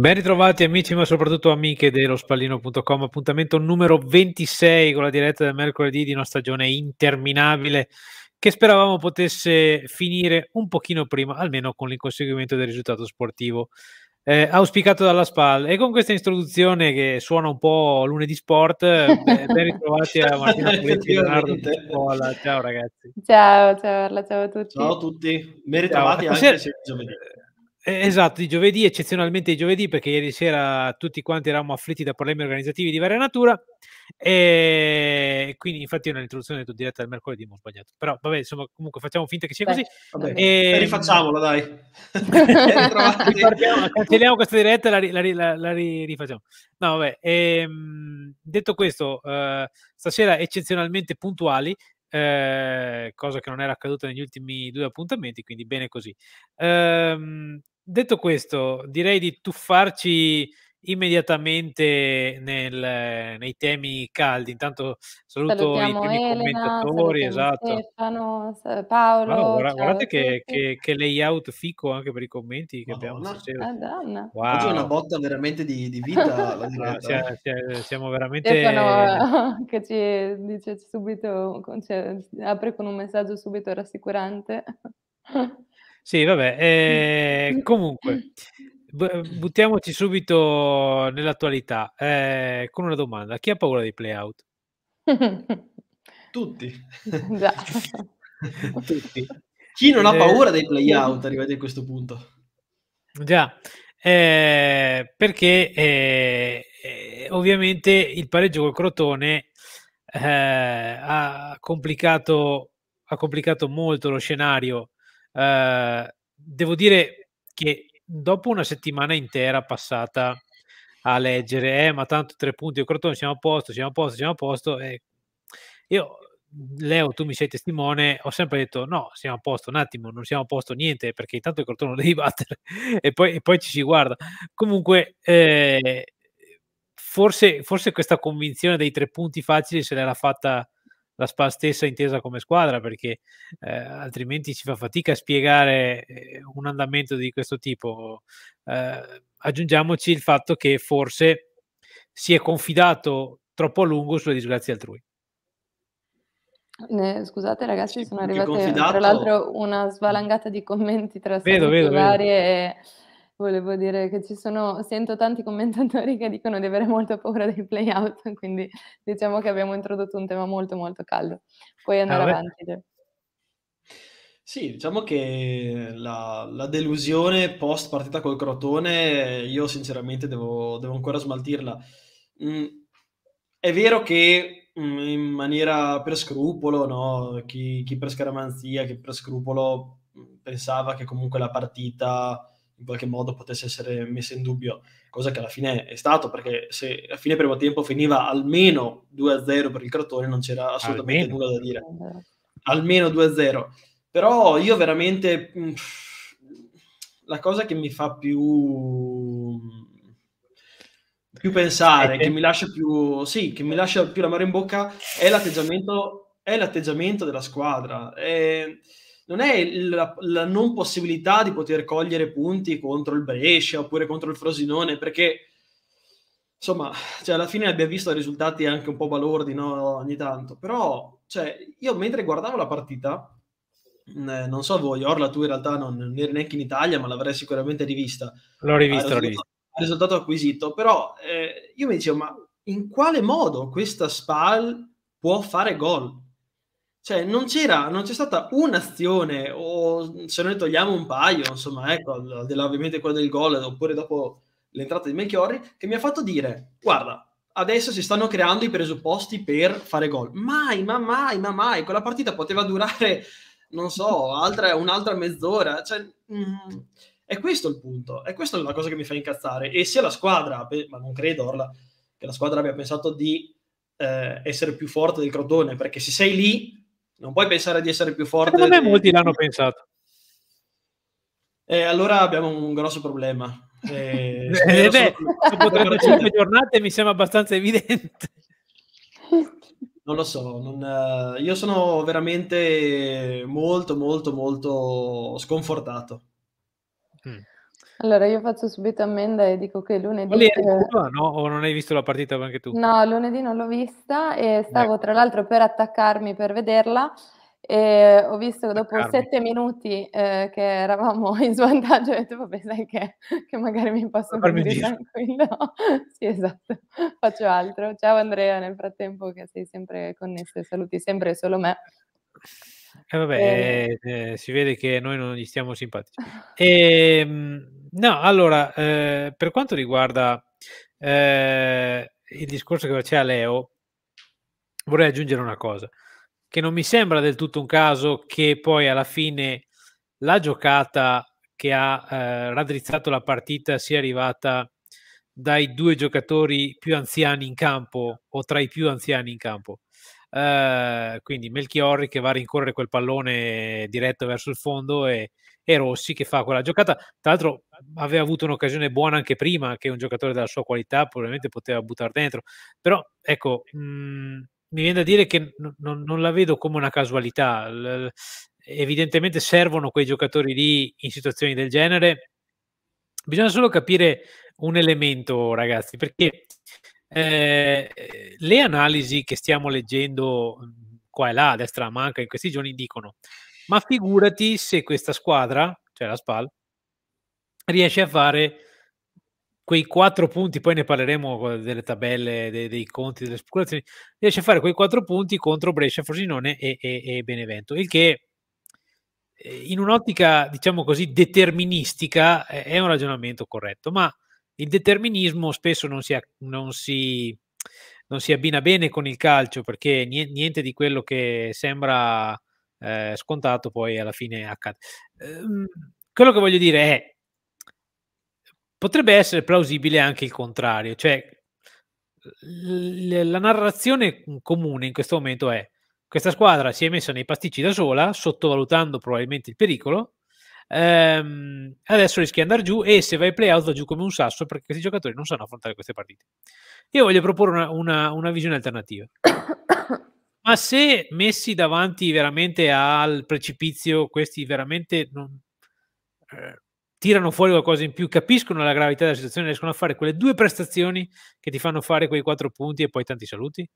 Ben ritrovati amici, ma soprattutto amiche dello spallino.com, appuntamento numero 26 con la diretta del mercoledì di una stagione interminabile che speravamo potesse finire un pochino prima, almeno con l'incoseguimento del risultato sportivo eh, auspicato dalla SPAL. E con questa introduzione che suona un po' lunedì sport, eh, ben ritrovati a Martina Felici Leonardo di Scuola. Ciao ragazzi. Ciao, ciao ciao a tutti. Ciao a tutti, ben ritrovati ciao. anche se giovedì. Eh, esatto, di giovedì, eccezionalmente di giovedì, perché ieri sera tutti quanti eravamo afflitti da problemi organizzativi di varia natura. E quindi, infatti, io nell'introduzione ho detto diretta del mercoledì, mi ho sbagliato. Però, vabbè, insomma, comunque facciamo finta che sia Beh, così. Vabbè. E... Rifacciamola, dai. Cancelliamo questa diretta e la, la, la, la rifacciamo. No, vabbè. E, ehm, detto questo, eh, stasera eccezionalmente puntuali. Eh, cosa che non era accaduta negli ultimi due appuntamenti, quindi bene così. Ehm, detto questo, direi di tuffarci immediatamente nel, nei temi caldi. Intanto saluto salutiamo i primi Elena, commentatori, esatto. Stefano, Paolo. No, guarda, guardate che, che, che, layout fico anche per i commenti che Madonna. abbiamo wow. Eh, Oggi è una botta veramente di, di vita. no, eh, siamo, eh. siamo veramente... Stefano che ci dice subito, cioè, apre con un messaggio subito rassicurante. Sì, vabbè, mm. eh, comunque buttiamoci subito nell'attualità eh, con una domanda. Chi ha paura dei playout? Tutti. Tutti. Chi non ha eh, paura dei playout arrivati a questo punto? Già, eh, perché eh, eh ovviamente il pareggio col Crotone eh, ha complicato, ha complicato molto lo scenario Ehm, devo dire che dopo una settimana intera passata a leggere, eh, ma tanto tre punti, Crotone, siamo a posto, siamo a posto, siamo a posto, eh, io Leo, tu mi sei testimone, ho sempre detto no, siamo a posto un attimo, non siamo a posto niente perché intanto il Crotone lo devi battere e poi, e poi ci si guarda. Comunque, eh, forse, forse, questa convinzione dei tre punti facili se l'era fatta la SPA stessa intesa come squadra, perché eh, altrimenti ci fa fatica a spiegare eh, un andamento di questo tipo. Eh, aggiungiamoci il fatto che forse si è confidato troppo a lungo sulle disgrazie altrui. scusate ragazzi, sono arrivate tra l'altro una svalangata di commenti tra vedo, vedo, varie. Vedo. E Volevo dire che ci sono, sento tanti commentatori che dicono di avere molto paura dei playout, quindi diciamo che abbiamo introdotto un tema molto molto caldo. Puoi eh, andare eh, avanti. Sì, diciamo che la, la, delusione post partita col Crotone, io sinceramente devo, devo ancora smaltirla. Mm, è vero che mm, in maniera per scrupolo, no? chi, chi per scaramanzia, chi per scrupolo mm, pensava che comunque la partita in qualche modo potesse essere messa in dubbio, cosa che alla fine è stato, perché se a fine primo tempo finiva almeno 2-0 per il Crotone non c'era assolutamente almeno. nulla da dire. Almeno 2-0. Però io veramente... Mm, la cosa che mi fa più più pensare, eh, che eh. mi lascia più, sì, che mi lascia più la mano in bocca è l'atteggiamento, è l'atteggiamento della squadra. È, ehm, non è la, la, non possibilità di poter cogliere punti contro il Brescia oppure contro il Frosinone, perché insomma, cioè, alla fine abbiamo visto risultati anche un po' balordi no? ogni tanto, però cioè, io mentre guardavo la partita, eh, non so voi, Orla, tu in realtà non, non eri neanche in Italia, ma l'avrei sicuramente rivista. L'ho rivista, l'ho rivista. Risultato acquisito, però eh, io mi dicevo, ma in quale modo questa SPAL può fare gol? Cioè, non c'era, non c'è stata un'azione, o se noi togliamo un paio, insomma, ecco, ovviamente quella del gol, oppure dopo l'entrata di Melchiorri, che mi ha fatto dire, guarda, adesso si stanno creando i presupposti per fare gol. Mai, ma mai, ma mai. Quella partita poteva durare, non so, altra, un'altra mezz'ora. Cioè, mm, è questo il punto. È questa la cosa che mi fa incazzare. E se la squadra, ma non credo, Orla, che la squadra abbia pensato di eh, essere più forte del Crotone, perché se sei lì non puoi pensare di essere più eh, forte. Secondo me di... molti l'hanno pensato. Eh, allora abbiamo un grosso problema. Eh, eh beh, dopo 35 giornate mi sembra abbastanza evidente. Non lo so, non, eh, io sono veramente molto, molto, molto sconfortato. Mm. Allora io faccio subito ammenda e dico che lunedì... Lì eh... no? O non hai visto la partita anche tu? No, lunedì non l'ho vista e eh. stavo Beh. tra l'altro per attaccarmi per vederla e ho visto che dopo attaccarmi. sette minuti eh, che eravamo in svantaggio e ho detto vabbè sai che, che magari mi posso prendere tranquillo. sì esatto, faccio altro. Ciao Andrea nel frattempo che sei sempre connesso e saluti sempre solo me. Eh vabbè, eh. Eh, si vede che noi non gli stiamo simpatici. E, ehm, no, allora, eh, per quanto riguarda eh, il discorso che faceva Leo, vorrei aggiungere una cosa, che non mi sembra del tutto un caso che poi alla fine la giocata che ha eh, raddrizzato la partita sia arrivata dai due giocatori più anziani in campo o tra i più anziani in campo. Uh, quindi Melchiorri che va a rincorrere quel pallone diretto verso il fondo e e Rossi che fa quella giocata. Tra l'altro aveva avuto un'occasione buona anche prima, che un giocatore della sua qualità probabilmente poteva buttare dentro. Però ecco, mh, mhmm, mi viene da dire che n- non, non la vedo come una casualità. L- evidentemente servono quei giocatori lì in situazioni del genere. Bisogna solo capire un elemento, ragazzi, perché eh, le analisi che stiamo leggendo mhmm, qua e là, a destra a manca, in questi giorni dicono ma figurati se questa squadra, cioè la SPAL, riesce a fare quei quattro punti, poi ne parleremo delle tabelle, dei, dei conti, delle speculazioni, riesce a fare quei quattro punti contro Brescia, Frosinone e, e, e Benevento, il che eh, in un'ottica, diciamo così, deterministica eh, è un ragionamento corretto, ma il determinismo spesso non si, non si, non si abbina bene con il calcio perché niente, niente di quello che sembra eh, scontato, poi alla fine accade. Ehm, quello che voglio dire è, potrebbe essere plausibile anche il contrario, cioè la narrazione comune in questo momento è questa squadra si è messa nei pasticci da sola, sottovalutando probabilmente il pericolo, ehm, adesso rischia di andare giù e se vai ai playout va giù come un sasso perché questi giocatori non sanno affrontare queste partite. Io voglio proporre una, una, una visione alternativa. Ma se messi davanti veramente al precipizio, questi veramente non, eh, tirano fuori qualcosa in più, capiscono la gravità della situazione, riescono a fare quelle due prestazioni che ti fanno fare quei quattro punti e poi tanti saluti?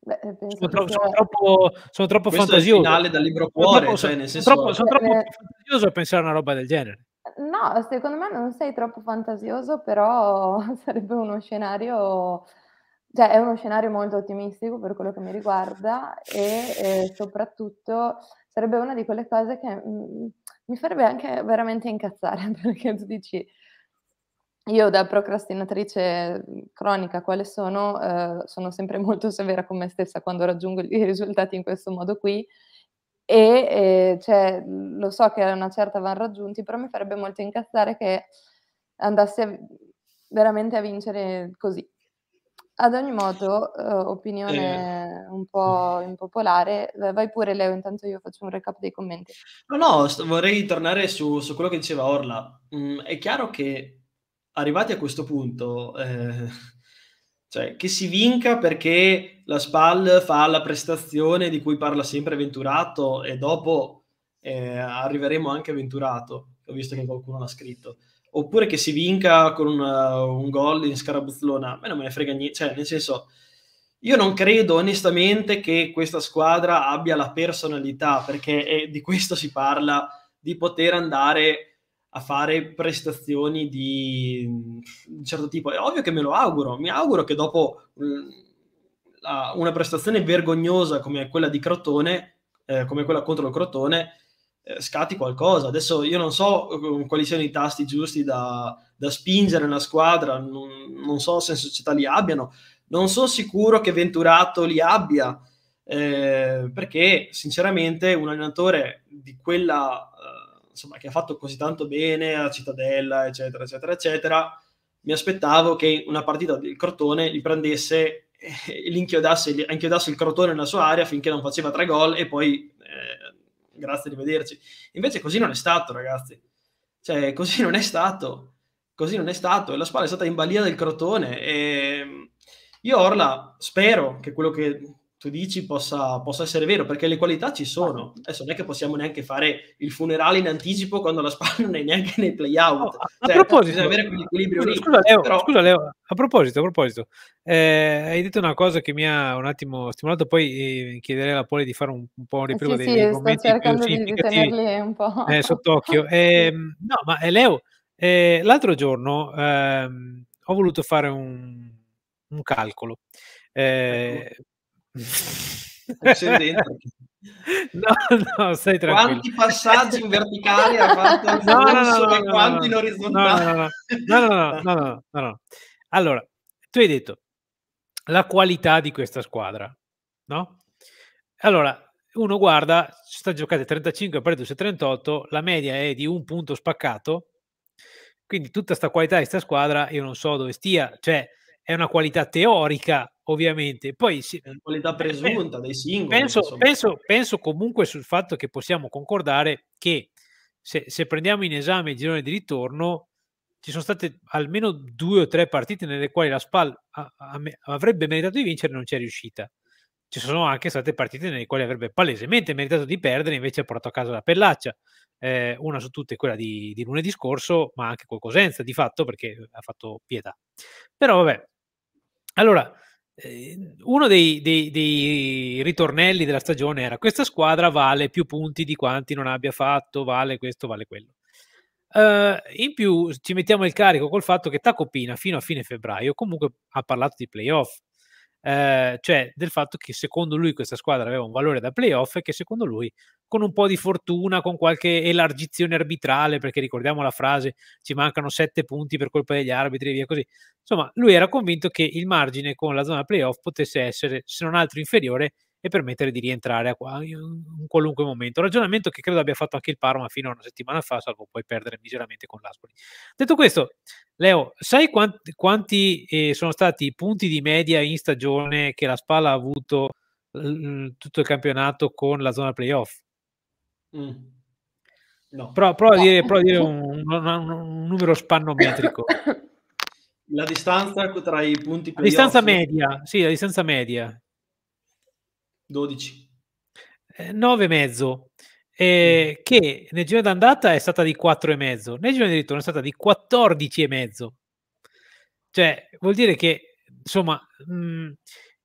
Beh, eh, sono, tro- che... sono, troppo, sono troppo fantasioso. finale dal libro cuore, sono troppo, cioè, sono, senso... troppo, sono troppo eh... fantasioso a pensare a una roba del genere. No, secondo me non sei troppo fantasioso, però sarebbe uno scenario cioè, è uno scenario molto ottimistico per quello che mi riguarda e eh, soprattutto sarebbe una di quelle cose che mh, mm, mi farebbe anche veramente incazzare perché tu dici, io da procrastinatrice mm, cronica quale sono, eh, sono sempre molto severa con me stessa quando raggiungo i risultati in questo modo qui e eh, cioè, lo so che a una certa vanno raggiunti, però mi farebbe molto incazzare che andassi a, veramente a vincere così. Ad ogni modo, eh, opinione Eh. un po' impopolare, vai pure Leo, intanto io faccio un recap dei commenti. No, no, st vorrei tornare su su quello che diceva Orla. Mhmm, è chiaro che arrivati a questo punto, ehm, cioè che si vinca perché la SPAL fa la prestazione di cui parla sempre Venturato e dopo, ehm, arriveremo anche a Venturato, ho visto che qualcuno l'ha scritto oppure che si vinca con una, eh, un gol in scarabuzzlona, a me non me ne frega niente, cioè nel senso io non credo onestamente che questa squadra abbia la personalità, perché è, di questo si parla, di poter andare a fare prestazioni di un mm, certo tipo. È ovvio che me lo auguro, mi auguro che dopo mm, una prestazione vergognosa come quella di Crotone, eh, come quella contro il Crotone, eh, scatti qualcosa. Adesso io non so eh, quali siano i tasti giusti da, da spingere una squadra, non, non, so se in società li abbiano, non sono sicuro che Venturato li abbia, eh, perché sinceramente un allenatore di quella, eh, insomma, che ha fatto così tanto bene a Cittadella, eccetera, eccetera, eccetera, mi aspettavo che una partita del Crotone li prendesse e eh, li inchiodasse, il Crotone nella sua area finché non faceva tre gol e poi eh, grazie, di vederci. Invece così non è stato, ragazzi. Cioè, così non è stato. Così non è stato. E la spalla è stata in balia del Crotone. E ehm, io Orla spero che quello che tu dici possa, possa, essere vero, perché le qualità ci sono. Ah, Adesso non è che possiamo neanche fare il funerale in anticipo quando la spalla non è neanche nei playout. Oh, a, cioè, proposito, avere quell'equilibrio lì. Scusa, Leo, però... scusa Leo, a proposito, a proposito eh, hai detto una cosa che mi ha un attimo stimolato, poi eh, chiederei alla Poli di fare un, un po' un ripiego eh sì, dei, sì, dei commenti cercando di, di un po' eh, sott'occhio. Eh, no, ma eh, Leo, l'altro giorno ehm, ho voluto fare un, un calcolo. Eh, No, no, stai tranquillo. Quanti passaggi in verticale ha fatto no, no, no, no, e quanti in orizzontale? No no no. no, no, no, no. Allora, tu hai detto la qualità di questa squadra, no? Allora, uno guarda, sta giocate 35, ha su 38, la media è di un punto spaccato, quindi tutta questa qualità di questa squadra io non so dove stia, cioè è una qualità teorica, ovviamente. Poi sì, è una qualità eh, eh, presunta eh, dei singoli. Penso, penso, penso, comunque sul fatto che possiamo concordare che se, se, prendiamo in esame il girone di ritorno, ci sono state almeno due o tre partite nelle quali la SPAL a, a, avrebbe meritato di vincere e non c'è riuscita. Ci sono anche state partite nelle quali avrebbe palesemente meritato di perdere, invece ha portato a casa la pellaccia. Eh, una su tutte quella di, di lunedì scorso, ma anche col Cosenza di fatto perché ha fatto pietà. Però vabbè, allora, eh, uno dei, dei, dei, ritornelli della stagione era questa squadra vale più punti di quanti non abbia fatto, vale questo, vale quello. Uh, in più ci mettiamo il carico col fatto che Tacopina fino a fine febbraio comunque ha parlato di playoff, eh, cioè del fatto che secondo lui questa squadra aveva un valore da playoff e che secondo lui con un po' di fortuna, con qualche elargizione arbitrale, perché ricordiamo la frase ci mancano sette punti per colpa degli arbitri e via così, insomma lui era convinto che il margine con la zona playoff potesse essere se non altro inferiore e permettere di rientrare a, qua, in qualunque momento. Ragionamento che credo abbia fatto anche il Parma fino a una settimana fa, salvo poi perdere miseramente con l'Aspoli. Detto questo, Leo, sai quanti, quanti eh, sono stati i punti di media in stagione che la Spalla ha avuto mh, tutto il campionato con la zona playoff? Mm. No. Pro, prova, a dire, prova a dire un, un, un numero spannometrico. La distanza tra i punti playoff. La distanza media, sì, la distanza media. 12. 9 eh, e mezzo, eh, mm. che nel giro d'andata è stata di 4 e mezzo, nel giro di ritorno è stata di 14 e mezzo. Cioè, vuol dire che, insomma, mh, mm,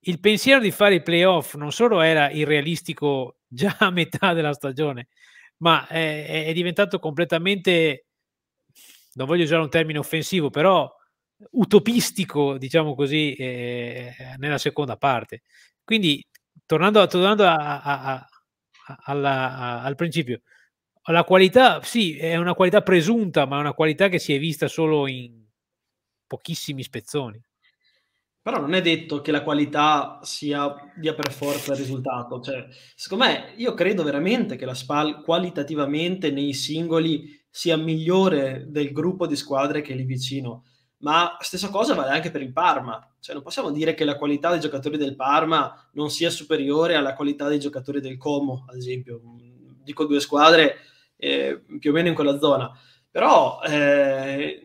il pensiero di fare i playoff non solo era irrealistico già a metà della stagione, ma eh, è, è diventato completamente, non voglio usare un termine offensivo, però utopistico, diciamo così, eh, nella seconda parte. Quindi tornando, tornando a, a, a, alla, al principio, la qualità sì, è una qualità presunta, ma è una qualità che si è vista solo in pochissimi spezzoni. Però non è detto che la qualità sia, dia per forza il risultato. Cioè, secondo me, io credo veramente che la SPAL qualitativamente nei singoli sia migliore del gruppo di squadre che è lì vicino ma stessa cosa vale anche per il Parma, cioè non possiamo dire che la qualità dei giocatori del Parma non sia superiore alla qualità dei giocatori del Como, ad esempio, mm, dico due squadre eh, più o meno in quella zona, però eh,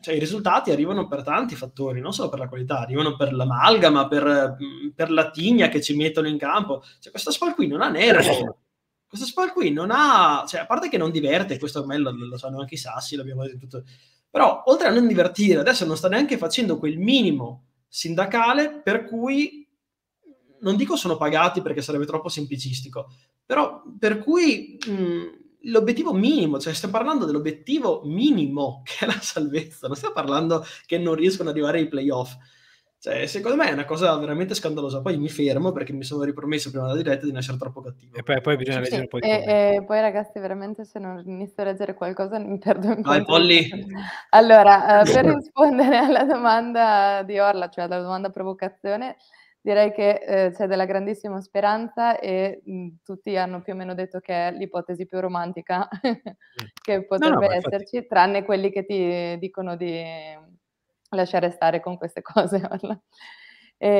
cioè, i risultati arrivano per tanti fattori, non solo per la qualità, arrivano per l'amalgama, per, mm, per la tigna che ci mettono in campo, cioè questa squadra qui non ha nervo. Questa squadra qui non ha, cioè, a parte che non diverte, questo ormai lo, lo sanno anche i Sassi, l'abbiamo detto tutto, però oltre a non divertire, adesso non sta neanche facendo quel minimo sindacale per cui, non dico sono pagati perché sarebbe troppo semplicistico, però per cui mh, l'obiettivo minimo, cioè stiamo parlando dell'obiettivo minimo che è la salvezza, non stiamo parlando che non riescono ad arrivare ai playoff, cioè, secondo me è una cosa veramente scandalosa. Poi mi fermo perché mi sono ripromesso prima della diretta di non essere troppo cattivo. E poi, poi bisogna sì, un po' di e, eh, e, eh, poi, ragazzi, veramente se non inizio a leggere qualcosa mi perdo un po'. Polly! Allora, eh, per rispondere alla domanda di Orla, cioè alla domanda provocazione, direi che eh, c'è della grandissima speranza e mh, mm, tutti hanno più o meno detto che è l'ipotesi più romantica mm. che potrebbe no, no, esserci, infatti... tranne quelli che ti dicono di lasciare stare con queste cose. E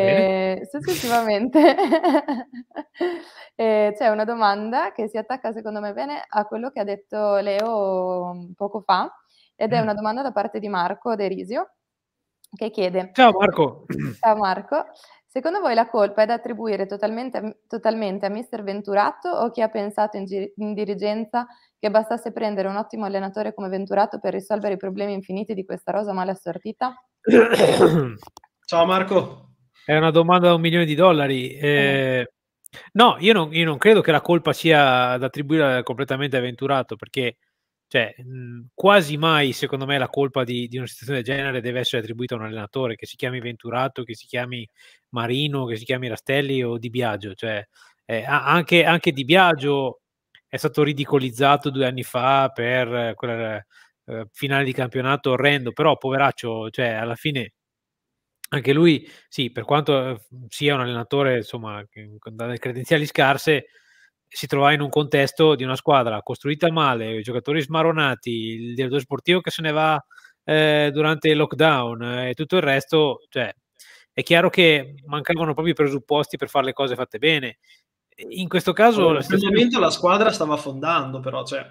ehm, successivamente e eh, c'è una domanda che si attacca secondo me bene a quello che ha detto Leo mm, poco fa ed è mm. una domanda da parte di Marco Derisio che chiede Ciao Marco. Ciao Marco. Secondo voi la colpa è da attribuire totalmente, totalmente a mister Venturato o chi ha pensato in, gir- in dirigenza che bastasse prendere un ottimo allenatore come Venturato per risolvere i problemi infiniti di questa rosa male assortita? Ciao Marco. È una domanda da un milione di dollari. Eh. eh, no, io non, io non, credo che la colpa sia da attribuire completamente a Venturato perché cioè, mhmm, quasi mai, secondo me, la colpa di, di, una situazione del genere deve essere attribuita a un allenatore, che si chiami Venturato, che si chiami Marino, che si chiami Rastelli o Di Biagio. Cioè, eh, anche, anche, Di Biagio è stato ridicolizzato due anni fa per eh, quel eh, finale di campionato orrendo, però poveraccio, cioè, alla fine anche lui, sì, per quanto eh, sia un allenatore, insomma, con credenziali scarse, si trovava in un contesto di una squadra costruita male, i giocatori smaronati, il direttore sportivo che se ne va eh, durante il lockdown eh, e tutto il resto, cioè, è chiaro che mancavano proprio i presupposti per fare le cose fatte bene. In questo caso... In quel momento la squadra stava affondando, però, cioè,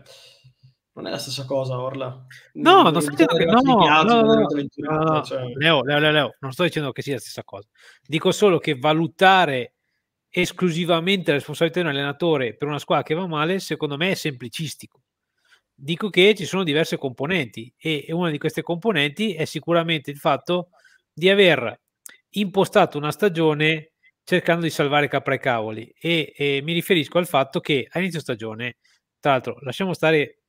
non è la stessa cosa, Orla. No, non, non sto dicendo che no, no, no, no, cioè... Leo, Leo, Leo, Leo, non sto dicendo che sia la stessa cosa. Dico solo che valutare esclusivamente la responsabilità di un allenatore per una squadra che va male, secondo me è semplicistico. Dico che ci sono diverse componenti e una di queste componenti è sicuramente il fatto di aver impostato una stagione cercando di salvare capra e cavoli e, e mi riferisco al fatto che a inizio stagione, tra l'altro lasciamo stare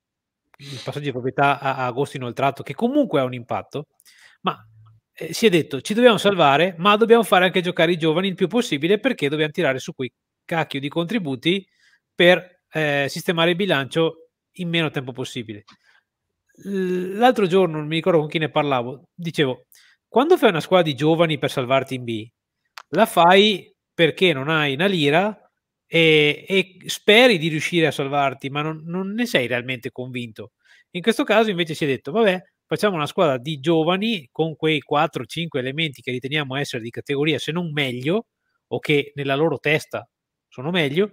il passaggio di proprietà a, a agosto inoltrato che comunque ha un impatto, ma eh, si è detto ci dobbiamo salvare, ma dobbiamo fare anche giocare i giovani il più possibile perché dobbiamo tirare su quei cacchio di contributi per eh, sistemare il bilancio in meno tempo possibile. L'altro giorno, non mi ricordo con chi ne parlavo, dicevo, quando fai una squadra di giovani per salvarti in B, la fai perché non hai una lira e, e speri di riuscire a salvarti, ma non, non ne sei realmente convinto. In questo caso invece si è detto, vabbè, facciamo una squadra di giovani con quei 4-5 elementi che riteniamo essere di categoria, se non meglio, o che nella loro testa sono meglio,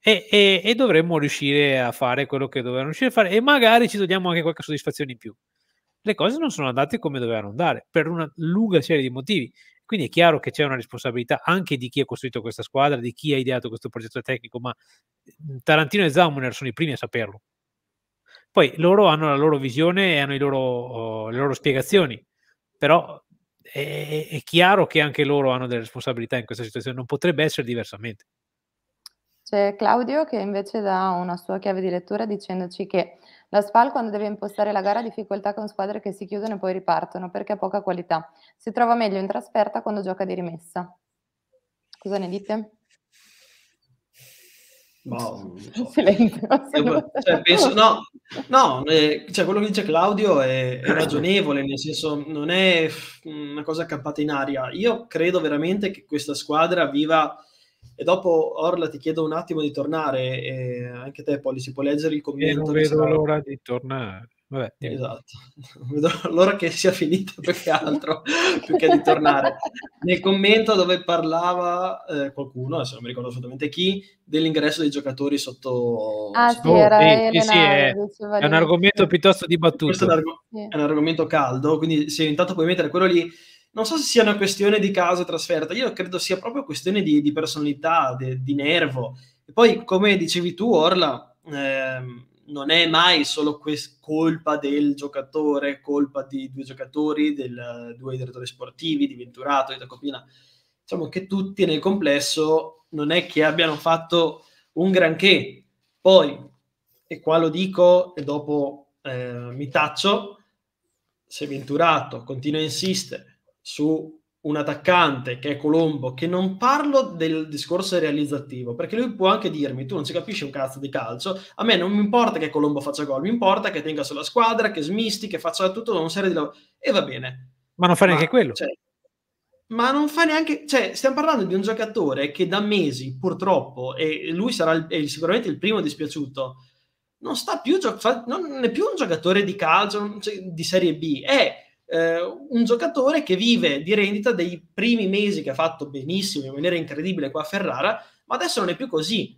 e, e, e dovremmo riuscire a fare quello che dovevano riuscire a fare e magari ci togliamo anche qualche soddisfazione in più. Le cose non sono andate come dovevano andare, per una lunga serie di motivi. Quindi è chiaro che c'è una responsabilità anche di chi ha costruito questa squadra, di chi ha ideato questo progetto tecnico, ma eh, Tarantino e Zamuner sono i primi a saperlo. Poi loro hanno la loro visione e hanno loro, oh, le loro spiegazioni, però è, è, chiaro che anche loro hanno delle responsabilità in questa situazione, non potrebbe essere diversamente. C'è Claudio che invece dà una sua chiave di lettura dicendoci che la SPAL quando deve impostare la gara ha difficoltà con squadre che si chiudono e poi ripartono perché ha poca qualità. Si trova meglio in trasferta quando gioca di rimessa. Cosa ne dite? No, boh, Cioè, penso, no, no eh, cioè, quello che dice Claudio è, è, ragionevole, nel senso non è una cosa campata in aria. Io credo veramente che questa squadra viva, e dopo Orla ti chiedo un attimo di tornare, eh, anche te Polly, si può leggere il commento. Io non vedo sarà... l'ora di tornare. Vabbè, esatto. Vedo l'ora che sia finita più che altro, più che di tornare. Nel commento dove parlava eh, qualcuno, adesso non mi ricordo assolutamente chi, dell'ingresso dei giocatori sotto... Ah sotto... sì, era oh, Elena, sì, è, è, un argomento piuttosto dibattuto. Questo è un, arg- sì. è un argomento caldo, quindi se intanto puoi mettere quello lì, non so se sia una questione di caso e trasferta, io credo sia proprio questione di, di personalità, de, di nervo. E poi, come dicevi tu, Orla... Ehm, non è mai solo quest- colpa del giocatore, colpa di due giocatori, del, due direttori sportivi, di Venturato, di Tacopina. Diciamo che tutti nel complesso non è che abbiano fatto un granché. Poi, e qua lo dico e dopo eh, mi taccio, se Venturato continua a insistere su un attaccante che è Colombo, che non parlo del discorso realizzativo, perché lui può anche dirmi, tu non si capisci un cazzo di calcio, a me non mi importa che Colombo faccia gol, mi importa che tenga sulla squadra, che smisti, che faccia tutto una serie di lavori, e va bene. Ma non fa neanche quello. Cioè, ma non fa neanche, cioè stiamo parlando di un giocatore che da mesi, purtroppo, e lui sarà il, sicuramente il primo dispiaciuto, non sta più, gio- fa, non è più un giocatore di calcio cioè, di Serie B, è eh, un giocatore che vive di rendita dei primi mesi che ha fatto benissimo in maniera incredibile qua a Ferrara, ma adesso non è più così.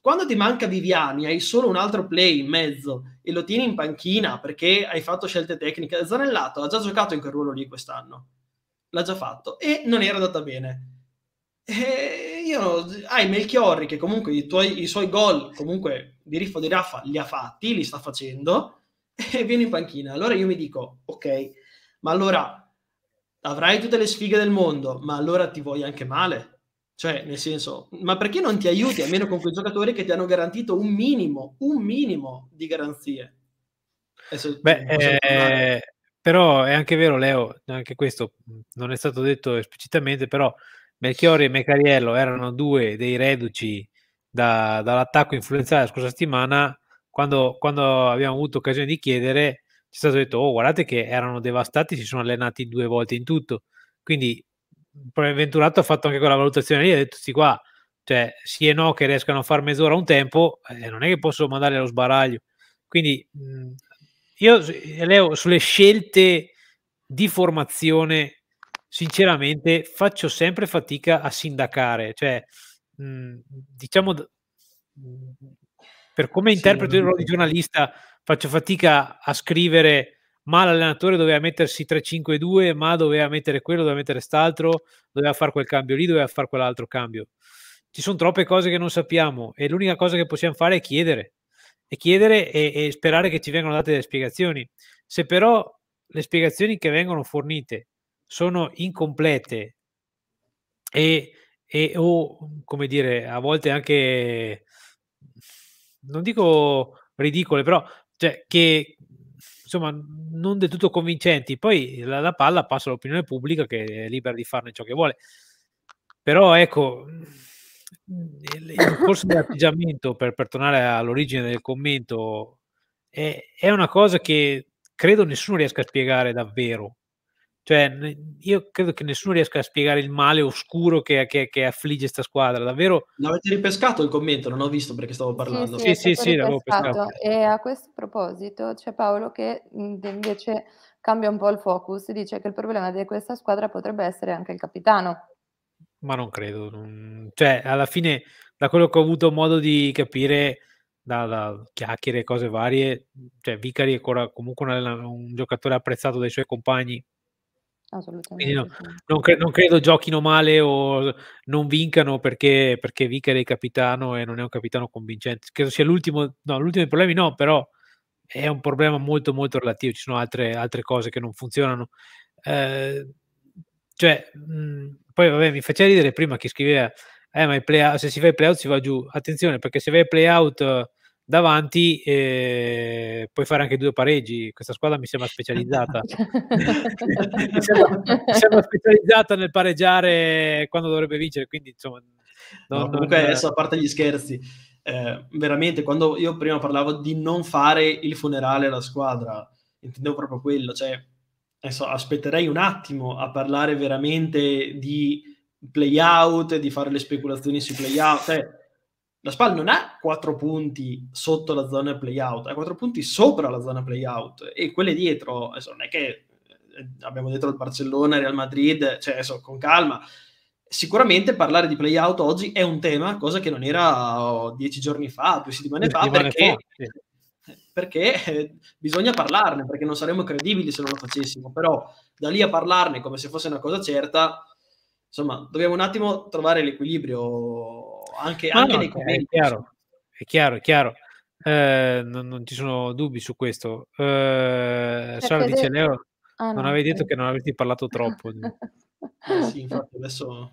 Quando ti manca Viviani, hai solo un altro play in mezzo e lo tieni in panchina perché hai fatto scelte tecniche. Zanellato ha già giocato in quel ruolo lì quest'anno, l'ha già fatto e non era andata bene. E eh, io, hai Melchiorri che comunque i, tuoi, i suoi gol comunque di riffo di Raffa li ha fatti, li sta facendo e viene in panchina. Allora io mi dico, ok, ma allora avrai tutte le sfighe del mondo, ma allora ti vuoi anche male. Cioè, nel senso, ma perché non ti aiuti almeno con quei giocatori che ti hanno garantito un minimo, un minimo di garanzie? Adesso, Beh, eh, però è anche vero, Leo, anche questo non è stato detto esplicitamente, però Melchiori e Mecariello erano due dei reduci da, dall'attacco influenzale la scorsa settimana, quando, quando abbiamo avuto occasione di chiedere ci è stato detto, oh guardate che erano devastati, si sono allenati due volte in tutto. Quindi Venturato ha fatto anche quella valutazione lì, ha detto sì qua, cioè sì e no che riescano a fare mezz'ora un tempo, eh, non è che posso mandarli allo sbaraglio. Quindi mh, mhmm, io, Leo, sulle scelte di formazione, sinceramente faccio sempre fatica a sindacare, cioè mh, mhmm, diciamo mh, mhmm, per come interpreto sì, il ruolo di giornalista, faccio fatica a scrivere ma l'allenatore doveva mettersi 3-5-2, ma doveva mettere quello, doveva mettere quest'altro, doveva fare quel cambio lì, doveva fare quell'altro cambio. Ci sono troppe cose che non sappiamo e l'unica cosa che possiamo fare è chiedere e chiedere e, e sperare che ci vengano date delle spiegazioni. Se però le spiegazioni che vengono fornite sono incomplete e, e o come dire a volte anche non dico ridicole, però cioè, che insomma non del tutto convincenti. Poi la, la palla passa all'opinione pubblica che è libera di farne ciò che vuole. Però ecco, il corso dell'atteggiamento per, per, tornare all'origine del commento è, è, una cosa che credo nessuno riesca a spiegare davvero cioè, io credo che nessuno riesca a spiegare il male oscuro che, che, che affligge questa squadra, davvero. L'avete ripescato il commento? Non ho visto perché stavo parlando. Sì, sì, sì, sì l'avevo pescato. E a questo proposito c'è Paolo che invece cambia un po' il focus e dice che il problema di questa squadra potrebbe essere anche il capitano. Ma non credo. Cioè, alla fine, da quello che ho avuto modo di capire da, da chiacchiere e cose varie, cioè Vicari è ancora comunque un, un giocatore apprezzato dai suoi compagni Assolutamente. No, non, cre- non, credo giochino male o non vincano perché, perché Vicker è capitano e non è un capitano convincente. Credo sia l'ultimo, no, l'ultimo dei problemi no, però è un problema molto molto relativo, ci sono altre, altre cose che non funzionano. Eh, cioè, mh, poi vabbè, mi faceva ridere prima che scriveva, eh, ma play- se si va ai playout si va giù. Attenzione perché se vai ai playout davanti eh, puoi fare anche due pareggi. Questa squadra mi sembra specializzata. mi, sembra, mi, sembra, specializzata nel pareggiare quando dovrebbe vincere, quindi insomma... Non, no, comunque non... adesso a parte gli scherzi, eh, veramente quando io prima parlavo di non fare il funerale alla squadra, intendevo proprio quello, cioè adesso aspetterei un attimo a parlare veramente di playout, di fare le speculazioni sui playout, cioè la SPAL non ha quattro punti sotto la zona playout, ha quattro punti sopra la zona playout e quelle dietro, adesso non è che eh, abbiamo detto il Barcellona, Real Madrid, cioè adesso con calma, sicuramente parlare di playout oggi è un tema, cosa che non era oh, dieci giorni fa, due settimane fa, perché, perché, eh, bisogna parlarne, perché non saremmo credibili se non lo facessimo, però da lì a parlarne come se fosse una cosa certa, insomma, dobbiamo un attimo trovare l'equilibrio anche, ah, anche no, nei commenti. È chiaro, è chiaro, è chiaro. Eh, non, non, ci sono dubbi su questo. Eh, cioè, Sara dice: Leo, ah, non no, avevi no. detto che non avresti parlato troppo. eh sì, infatti, adesso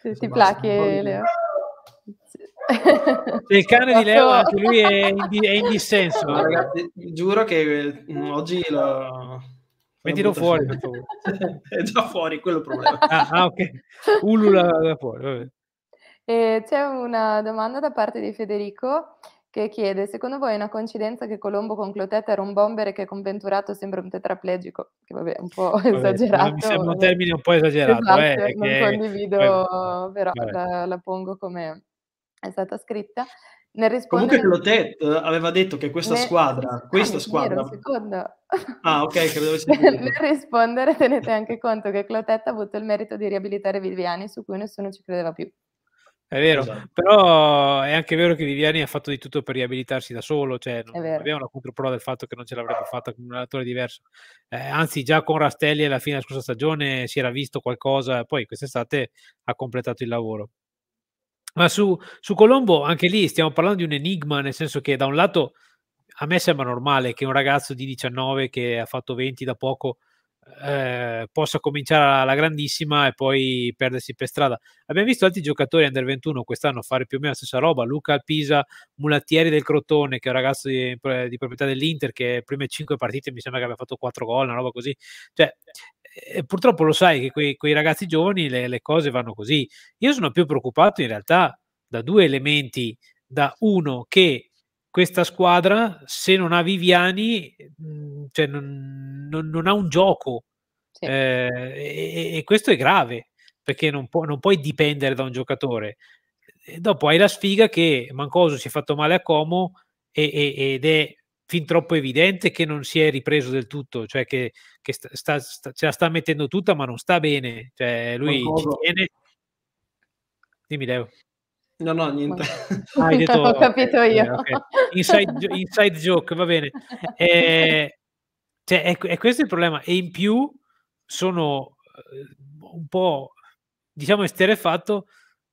Se ti placchi, Leo. Se Il cane di Leo anche lui è in, di, è in dissenso. Ma ragazzi, giuro che mm, oggi lo... Mettilo fuori, è già fuori, quello è il problema. Ah, ah ok. Ulula da fuori, vabbè. E c'è una domanda da parte di Federico che chiede: Secondo voi è una coincidenza che Colombo con Clotetta era un bomber e che con Venturato sembra un tetraplegico? Che vabbè, un po' vabbè, esagerato. Mi sembra un termine un po' esagerato. Eh, esatto, eh, non che... condivido, vabbè, però la, la, pongo come è stata scritta. Nel rispondere... Comunque Clotet aveva detto che questa ne... squadra, ah, questa squadra... Secondo. Ah, ok, credevo sia... Nel rispondere tenete anche conto che Clotet ha avuto il merito di riabilitare Viviani, su cui nessuno ci credeva più. È vero, esatto. però è anche vero che Viviani ha fatto di tutto per riabilitarsi da solo, cioè non abbiamo la controprova del fatto che non ce l'avrebbe fatta con un allenatore diverso. Eh, anzi, già con Rastelli alla fine della scorsa stagione si era visto qualcosa, poi quest'estate ha completato il lavoro. Ma su, su Colombo, anche lì stiamo parlando di un enigma, nel senso che da un lato a me sembra normale che un ragazzo di 19 che ha fatto 20 da poco eh, possa cominciare alla grandissima e poi perdersi per strada. Abbiamo visto altri giocatori under 21 quest'anno fare più o meno la stessa roba. Luca Pisa, Mulattieri del Crotone, che è un ragazzo di, di proprietà dell'Inter, che le prime 5 partite mi sembra che abbia fatto 4 gol, una roba così. Cioè, eh, purtroppo lo sai che quei, quei ragazzi giovani le, le cose vanno così. Io sono più preoccupato in realtà da due elementi. Da uno che questa squadra, se non ha Viviani, mm, cioè non, non, non, ha un gioco. Sì. Eh, e, e, questo è grave, perché non, pu- non, puoi dipendere da un giocatore. E dopo hai la sfiga che Mancoso si è fatto male a Como e, ed è fin troppo evidente che non si è ripreso del tutto, cioè che, che sta, sta, ce la sta mettendo tutta ma non sta bene. Cioè, lui Mancoso. ci tiene. Dimmi, Leo. No, no, niente. Ah, hai detto, Ho capito okay, eh, io. Okay. Inside, inside, joke, va bene. E, eh, cioè, è, è, questo il problema. E in più sono eh, un po', diciamo, esterefatto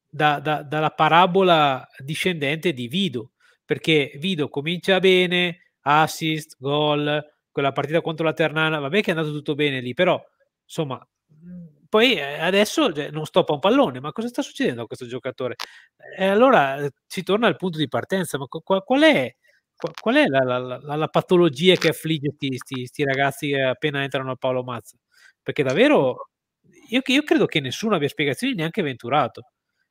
da, da, dalla parabola discendente di Vido, perché Vido comincia bene, assist, gol, quella partita contro la Ternana, va bene che è andato tutto bene lì, però, insomma, poi eh, adesso cioè, non stoppa un pallone, ma cosa sta succedendo a questo giocatore? E eh, allora si eh, torna al punto di partenza, ma qual, qual è, qual è la, la, la, la, patologia che affligge questi ragazzi appena entrano al Paolo Mazza? Perché davvero io, io, credo che nessuno abbia spiegazioni, neanche Venturato,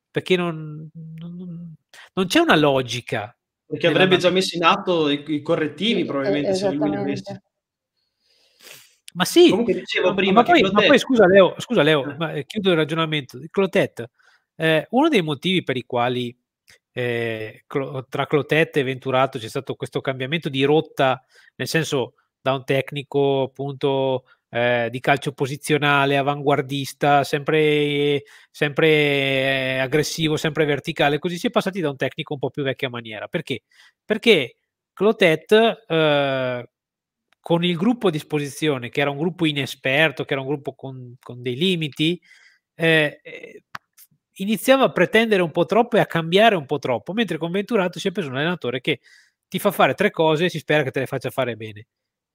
perché non, non, non c'è una logica. Perché avrebbe già messo in atto i, i correttivi, probabilmente, se lui li avesse. Ma sì, comunque dicevo prima. Ma, poi, ma poi, scusa, Leo, scusa Leo eh. eh. chiudo il ragionamento. Clotet, eh, uno dei motivi per i quali eh, tra Clotet e Venturato c'è stato questo cambiamento di rotta, nel senso da un tecnico appunto eh, di calcio posizionale, avanguardista, sempre, sempre eh, aggressivo, sempre verticale, così si è passati da un tecnico un po' più vecchia maniera. Perché? Perché Clotet eh, con il gruppo a disposizione, che era un gruppo inesperto, che era un gruppo con, con dei limiti, eh, eh, iniziava a pretendere un po' troppo e a cambiare un po' troppo, mentre con Venturato si è preso un allenatore che ti fa fare tre cose e si spera che te le faccia fare bene.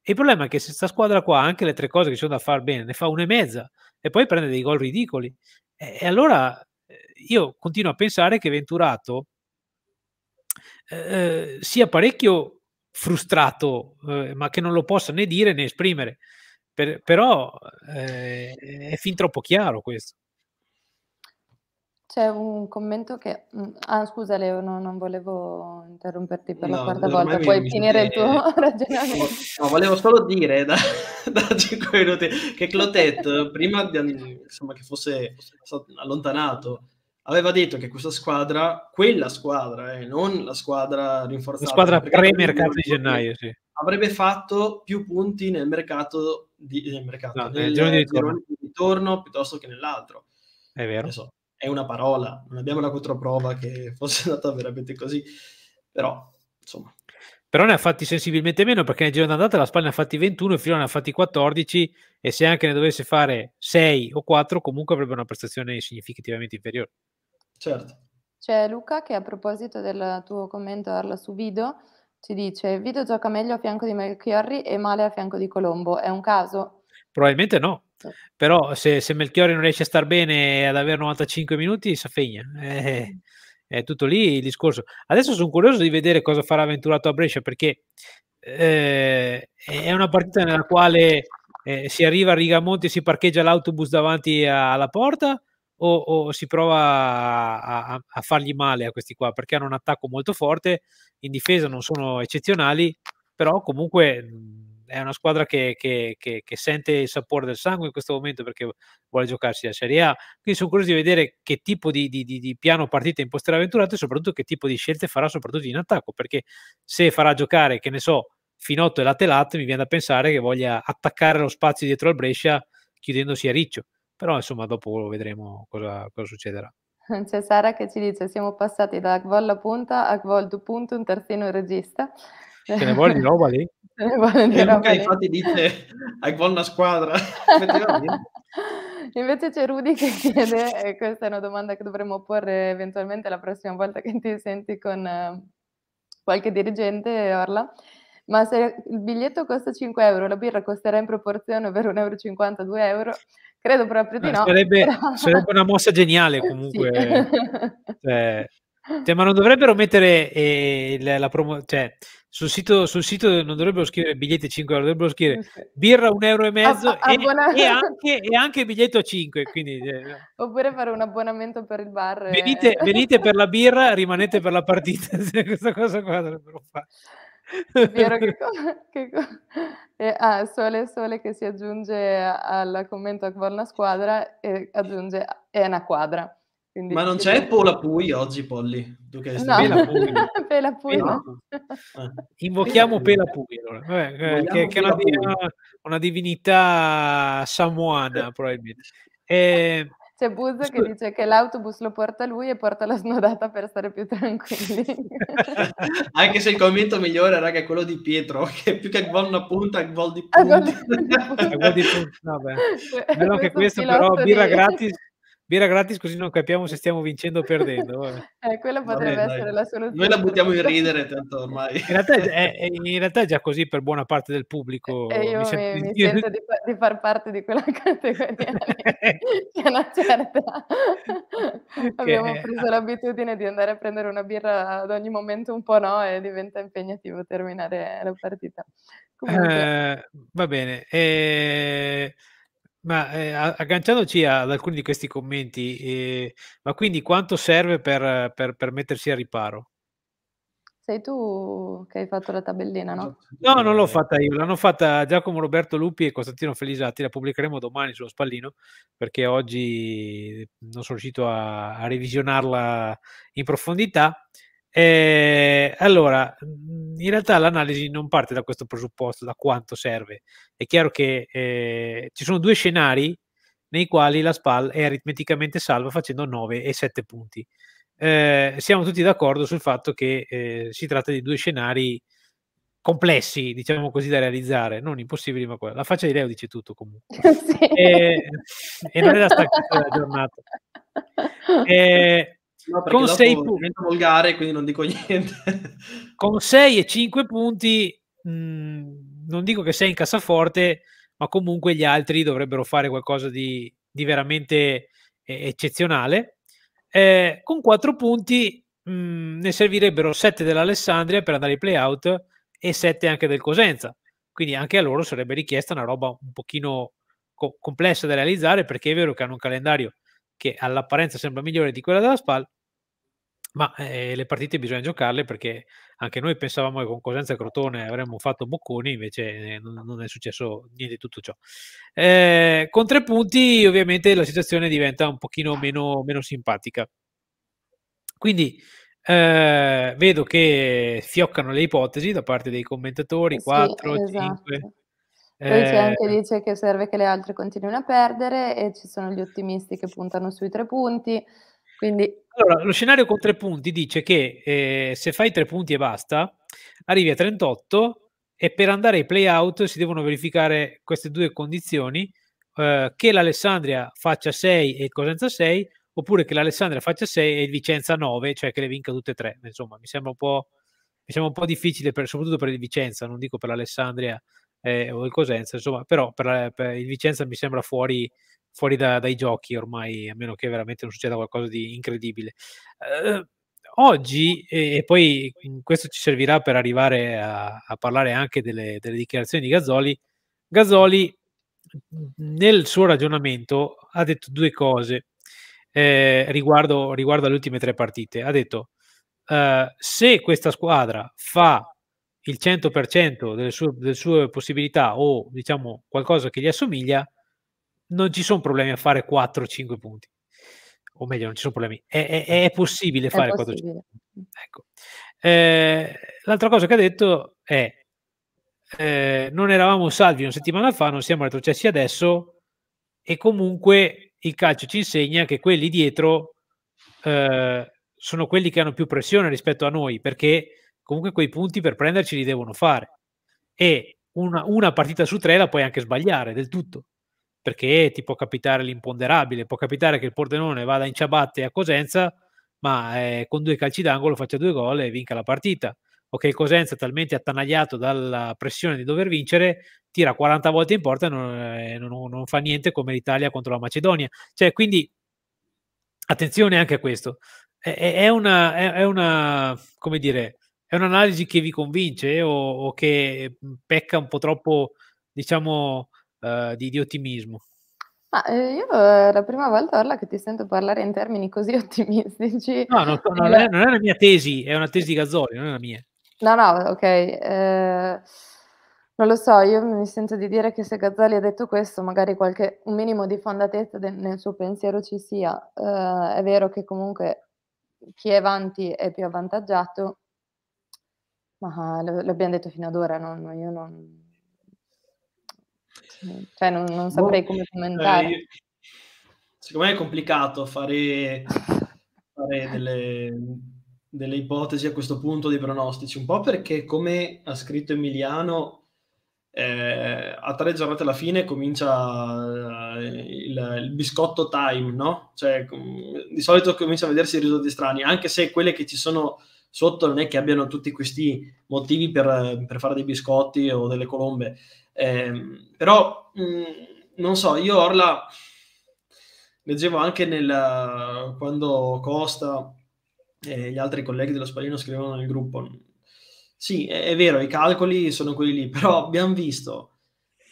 E il problema è che se questa squadra qua, anche le tre cose che ci sono da fare bene, ne fa una e mezza e poi prende dei gol ridicoli. E, e allora eh, io continuo a pensare che Venturato eh, eh sia parecchio frustrato, eh, ma che non lo possa né dire né esprimere. Per, però eh, è fin troppo chiaro questo. C'è un commento che... Mm, ah, scusa Leo, no, non volevo interromperti per no, la quarta volta, puoi finire il tuo ragionamento. No, volevo solo dire da, da 5 minuti che Clotet, prima di, insomma, che fosse, fosse allontanato, aveva detto che questa squadra, quella squadra, eh, non la squadra rinforzata. La squadra pre-mercato di gennaio, sì. Avrebbe fatto più punti nel mercato di, nel, mercato, no, nel, giorno di ritorno. di ritorno. piuttosto che nell'altro. È vero. Adesso, è una parola, non abbiamo la controprova che fosse andata veramente così, però insomma. Però ne ha fatti sensibilmente meno perché nel giro d'andata la Spagna ha fatti 21, il Filone ne ha fatti 14 e se anche ne dovesse fare 6 o 4 comunque avrebbe una prestazione significativamente inferiore. Certo. C'è Luca che a proposito del tuo commento Arla su Vido ci dice Vido gioca meglio a fianco di Melchiorri e male a fianco di Colombo. È un caso? Probabilmente no. Però se, se, Melchiorri non riesce a star bene ad avere 95 minuti, si affegna. Eh, è tutto lì il discorso. Adesso sono curioso di vedere cosa farà Venturato a Brescia perché eh, è una partita nella quale eh, si arriva a Rigamonti e si parcheggia l'autobus davanti alla porta o, o si prova a, a, a, fargli male a questi qua perché hanno un attacco molto forte, in difesa non sono eccezionali, però comunque mhmm, è una squadra che, che, che, che sente il sapore del sangue in questo momento perché vuole giocarsi la Serie A. Quindi sono curioso di vedere che tipo di, di, di, di piano partita imposterà Venturato e soprattutto che tipo di scelte farà soprattutto in attacco, perché se farà giocare, che ne so, Finotto e Latte mi viene da pensare che voglia attaccare lo spazio dietro al Brescia chiudendosi a riccio però insomma dopo vedremo cosa, cosa succederà. C'è Sara che ci dice siamo passati da Akvol la punta a Akvol du punto un terzino regista. Se ne vuole di roba lì? Se ne vuole di e eh, roba lì. infatti dice Akvol una squadra. Invece c'è Rudy che chiede, e questa è una domanda che dovremmo porre eventualmente la prossima volta che ti senti con eh, qualche dirigente, Orla, ma se il biglietto costa 5 euro, la birra costerà in proporzione, ovvero 1,52 euro, 2 euro, Credo proprio di eh, no. Sarebbe, però... sarebbe, una mossa geniale comunque. Sì. Cioè, cioè, ma non dovrebbero mettere eh, la, la promozione, cioè, sul sito, sul sito, non dovrebbero scrivere biglietti 5 euro, dovrebbero scrivere birra 1,5 euro e, mezzo a, e, abbona... e, anche, e anche biglietto a 5. Quindi, eh. Oppure fare un abbonamento per il bar. Venite, e... venite per la birra, rimanete per la partita. Cioè, questa cosa qua dovrebbero fare vero che, co che co e, eh, ah, Sole Sole che si aggiunge al commento a una squadra e aggiunge è una quadra. Quindi Ma non c'è il Pola Pui oggi, Polli? Tu che no. Pela Pui. Pela Pui. No. Eh. Invochiamo eh. Pela Pui, allora. Vabbè, che, che, è una, una divinità samoana, probabilmente. Eh, c'è Buzzo che dice che l'autobus lo porta lui e porta la snodata per stare più tranquilli. Anche se il commento migliore, raga, è quello di Pietro, che più che gol una punta, è gol di punta. Gol Vabbè. che questo però birra gratis Birra gratis così non capiamo se stiamo vincendo o perdendo. eh, quella potrebbe Vabbè, essere dai. la soluzione. Noi la buttiamo in ridere, tanto ormai. In realtà è, è, in realtà è già così per buona parte del pubblico. E io mi, sento, mi, di, mi sento di, di, far parte di quella categoria. C'è una certa. Abbiamo che... preso l'abitudine di andare a prendere una birra ad ogni momento un po' no e diventa impegnativo terminare la partita. Comunque... Eh, va bene. Eh... Ma eh, agganciandoci ad alcuni di questi commenti, eh, ma quindi quanto serve per, per, per mettersi a riparo? Sei tu che hai fatto la tabellina, no? No, non l'ho fatta io, l'hanno fatta Giacomo Roberto Lupi e Costantino Felisatti, la pubblicheremo domani sullo spallino perché oggi non sono riuscito a, a revisionarla in profondità. Eh, allora, in realtà l'analisi non parte da questo presupposto, da quanto serve. È chiaro che eh, ci sono due scenari nei quali la SPAL è aritmeticamente salva facendo 9 e 7 punti. Eh, siamo tutti d'accordo sul fatto che eh, si tratta di due scenari complessi, diciamo così, da realizzare, non impossibili, ma quella. La faccia di Leo dice tutto comunque. sì. Eh, e non è la stancata della giornata. Eh, No, con 6 punti. volgare, quindi non dico niente. con 6 e 5 punti, mh, mm, non dico che sei in cassaforte, ma comunque gli altri dovrebbero fare qualcosa di, di veramente eh, eccezionale. Eh, con 4 punti mh, mm, ne servirebbero 7 dell'Alessandria per andare ai playout e 7 anche del Cosenza. Quindi anche a loro sarebbe richiesta una roba un pochino co- complessa da realizzare perché è vero che hanno un calendario che all'apparenza sembra migliore di quella della SPAL, ma eh, le partite bisogna giocarle perché anche noi pensavamo che con Cosenza e Crotone avremmo fatto bocconi, invece eh, non, non, è successo niente di tutto ciò. Eh, con tre punti ovviamente la situazione diventa un pochino meno, meno simpatica. Quindi ehm, vedo che fioccano le ipotesi da parte dei commentatori, sì, 4, esatto. 5. Poi c'è eh, anche dice che serve che le altre continuino a perdere e ci sono gli ottimisti che puntano sui tre punti quindi... Allora, lo scenario con tre punti dice che eh, se fai tre punti e basta, arrivi a 38 e per andare ai playout si devono verificare queste due condizioni, eh, che l'Alessandria faccia 6 e il Cosenza 6, oppure che l'Alessandria faccia 6 e il Vicenza 9, cioè che le vinca tutte e tre. Insomma, mi sembra un po', sembra un po difficile, per, soprattutto per il Vicenza, non dico per l'Alessandria eh, o il Cosenza, insomma, però per, per il Vicenza mi sembra fuori fuori da, dai giochi ormai, a meno che veramente non succeda qualcosa di incredibile. Eh, oggi, e poi mhmm, questo ci servirà per arrivare a, a parlare anche delle, delle, dichiarazioni di Gazzoli, Gazzoli mhmm, nel suo ragionamento ha detto due cose eh, riguardo, riguardo, alle ultime tre partite. Ha detto, eh, se questa squadra fa il 100% delle sue, delle sue possibilità o diciamo qualcosa che gli assomiglia, non ci sono problemi a fare 4-5 punti. O meglio, non ci sono problemi. È, è, è possibile fare 4-5 punti. Ecco. Eh, l'altra cosa che ha detto è eh, non eravamo salvi una settimana fa, non siamo retrocessi adesso e comunque il calcio ci insegna che quelli dietro eh, sono quelli che hanno più pressione rispetto a noi perché comunque quei punti per prenderci li devono fare e una, una partita su tre la puoi anche sbagliare del tutto perché ti può capitare l'imponderabile, può capitare che il Pordenone vada in ciabatte a Cosenza, ma eh, con due calci d'angolo faccia due gol e vinca la partita. O che il Cosenza, talmente attanagliato dalla pressione di dover vincere, tira 40 volte in porta e non, eh, non, non fa niente come l'Italia contro la Macedonia. Cioè, quindi attenzione anche a questo. È, è, una, è, è una, come dire, è un'analisi che vi convince o, o che mm, pecca un po' troppo, diciamo, eh, di, di, ottimismo? Ma eh, io è eh, la prima volta Orla che ti sento parlare in termini così ottimistici. No, no, no non, è, non, è, la mia tesi, è una tesi di Gazzoli, non è la mia. No, no, ok. Eh... Non lo so, io mi sento di dire che se Gazzoli ha detto questo, magari qualche un minimo di fondatezza de- nel suo pensiero ci sia. Uh, è vero che comunque chi è avanti è più avvantaggiato, ma uh, l'abbiamo detto fino ad ora, non, io non, cioè, non, non boh, saprei boh, come commentare. Eh, secondo me è complicato fare, fare delle, delle, ipotesi a questo punto dei pronostici, un po' perché, come ha scritto Emiliano, eh, a tre giornate alla fine comincia eh, il, il biscotto time, no? Cioè, com- di solito comincia a vedersi i risultati strani, anche se quelle che ci sono sotto non è che abbiano tutti questi motivi per, per, fare dei biscotti o delle colombe, Ehm, però, mh, mm, non so, io Orla leggevo anche nel, quando Costa e gli altri colleghi dello Spalino scrivevano nel gruppo. Sì, è, è vero, i calcoli sono quelli lì, però abbiamo visto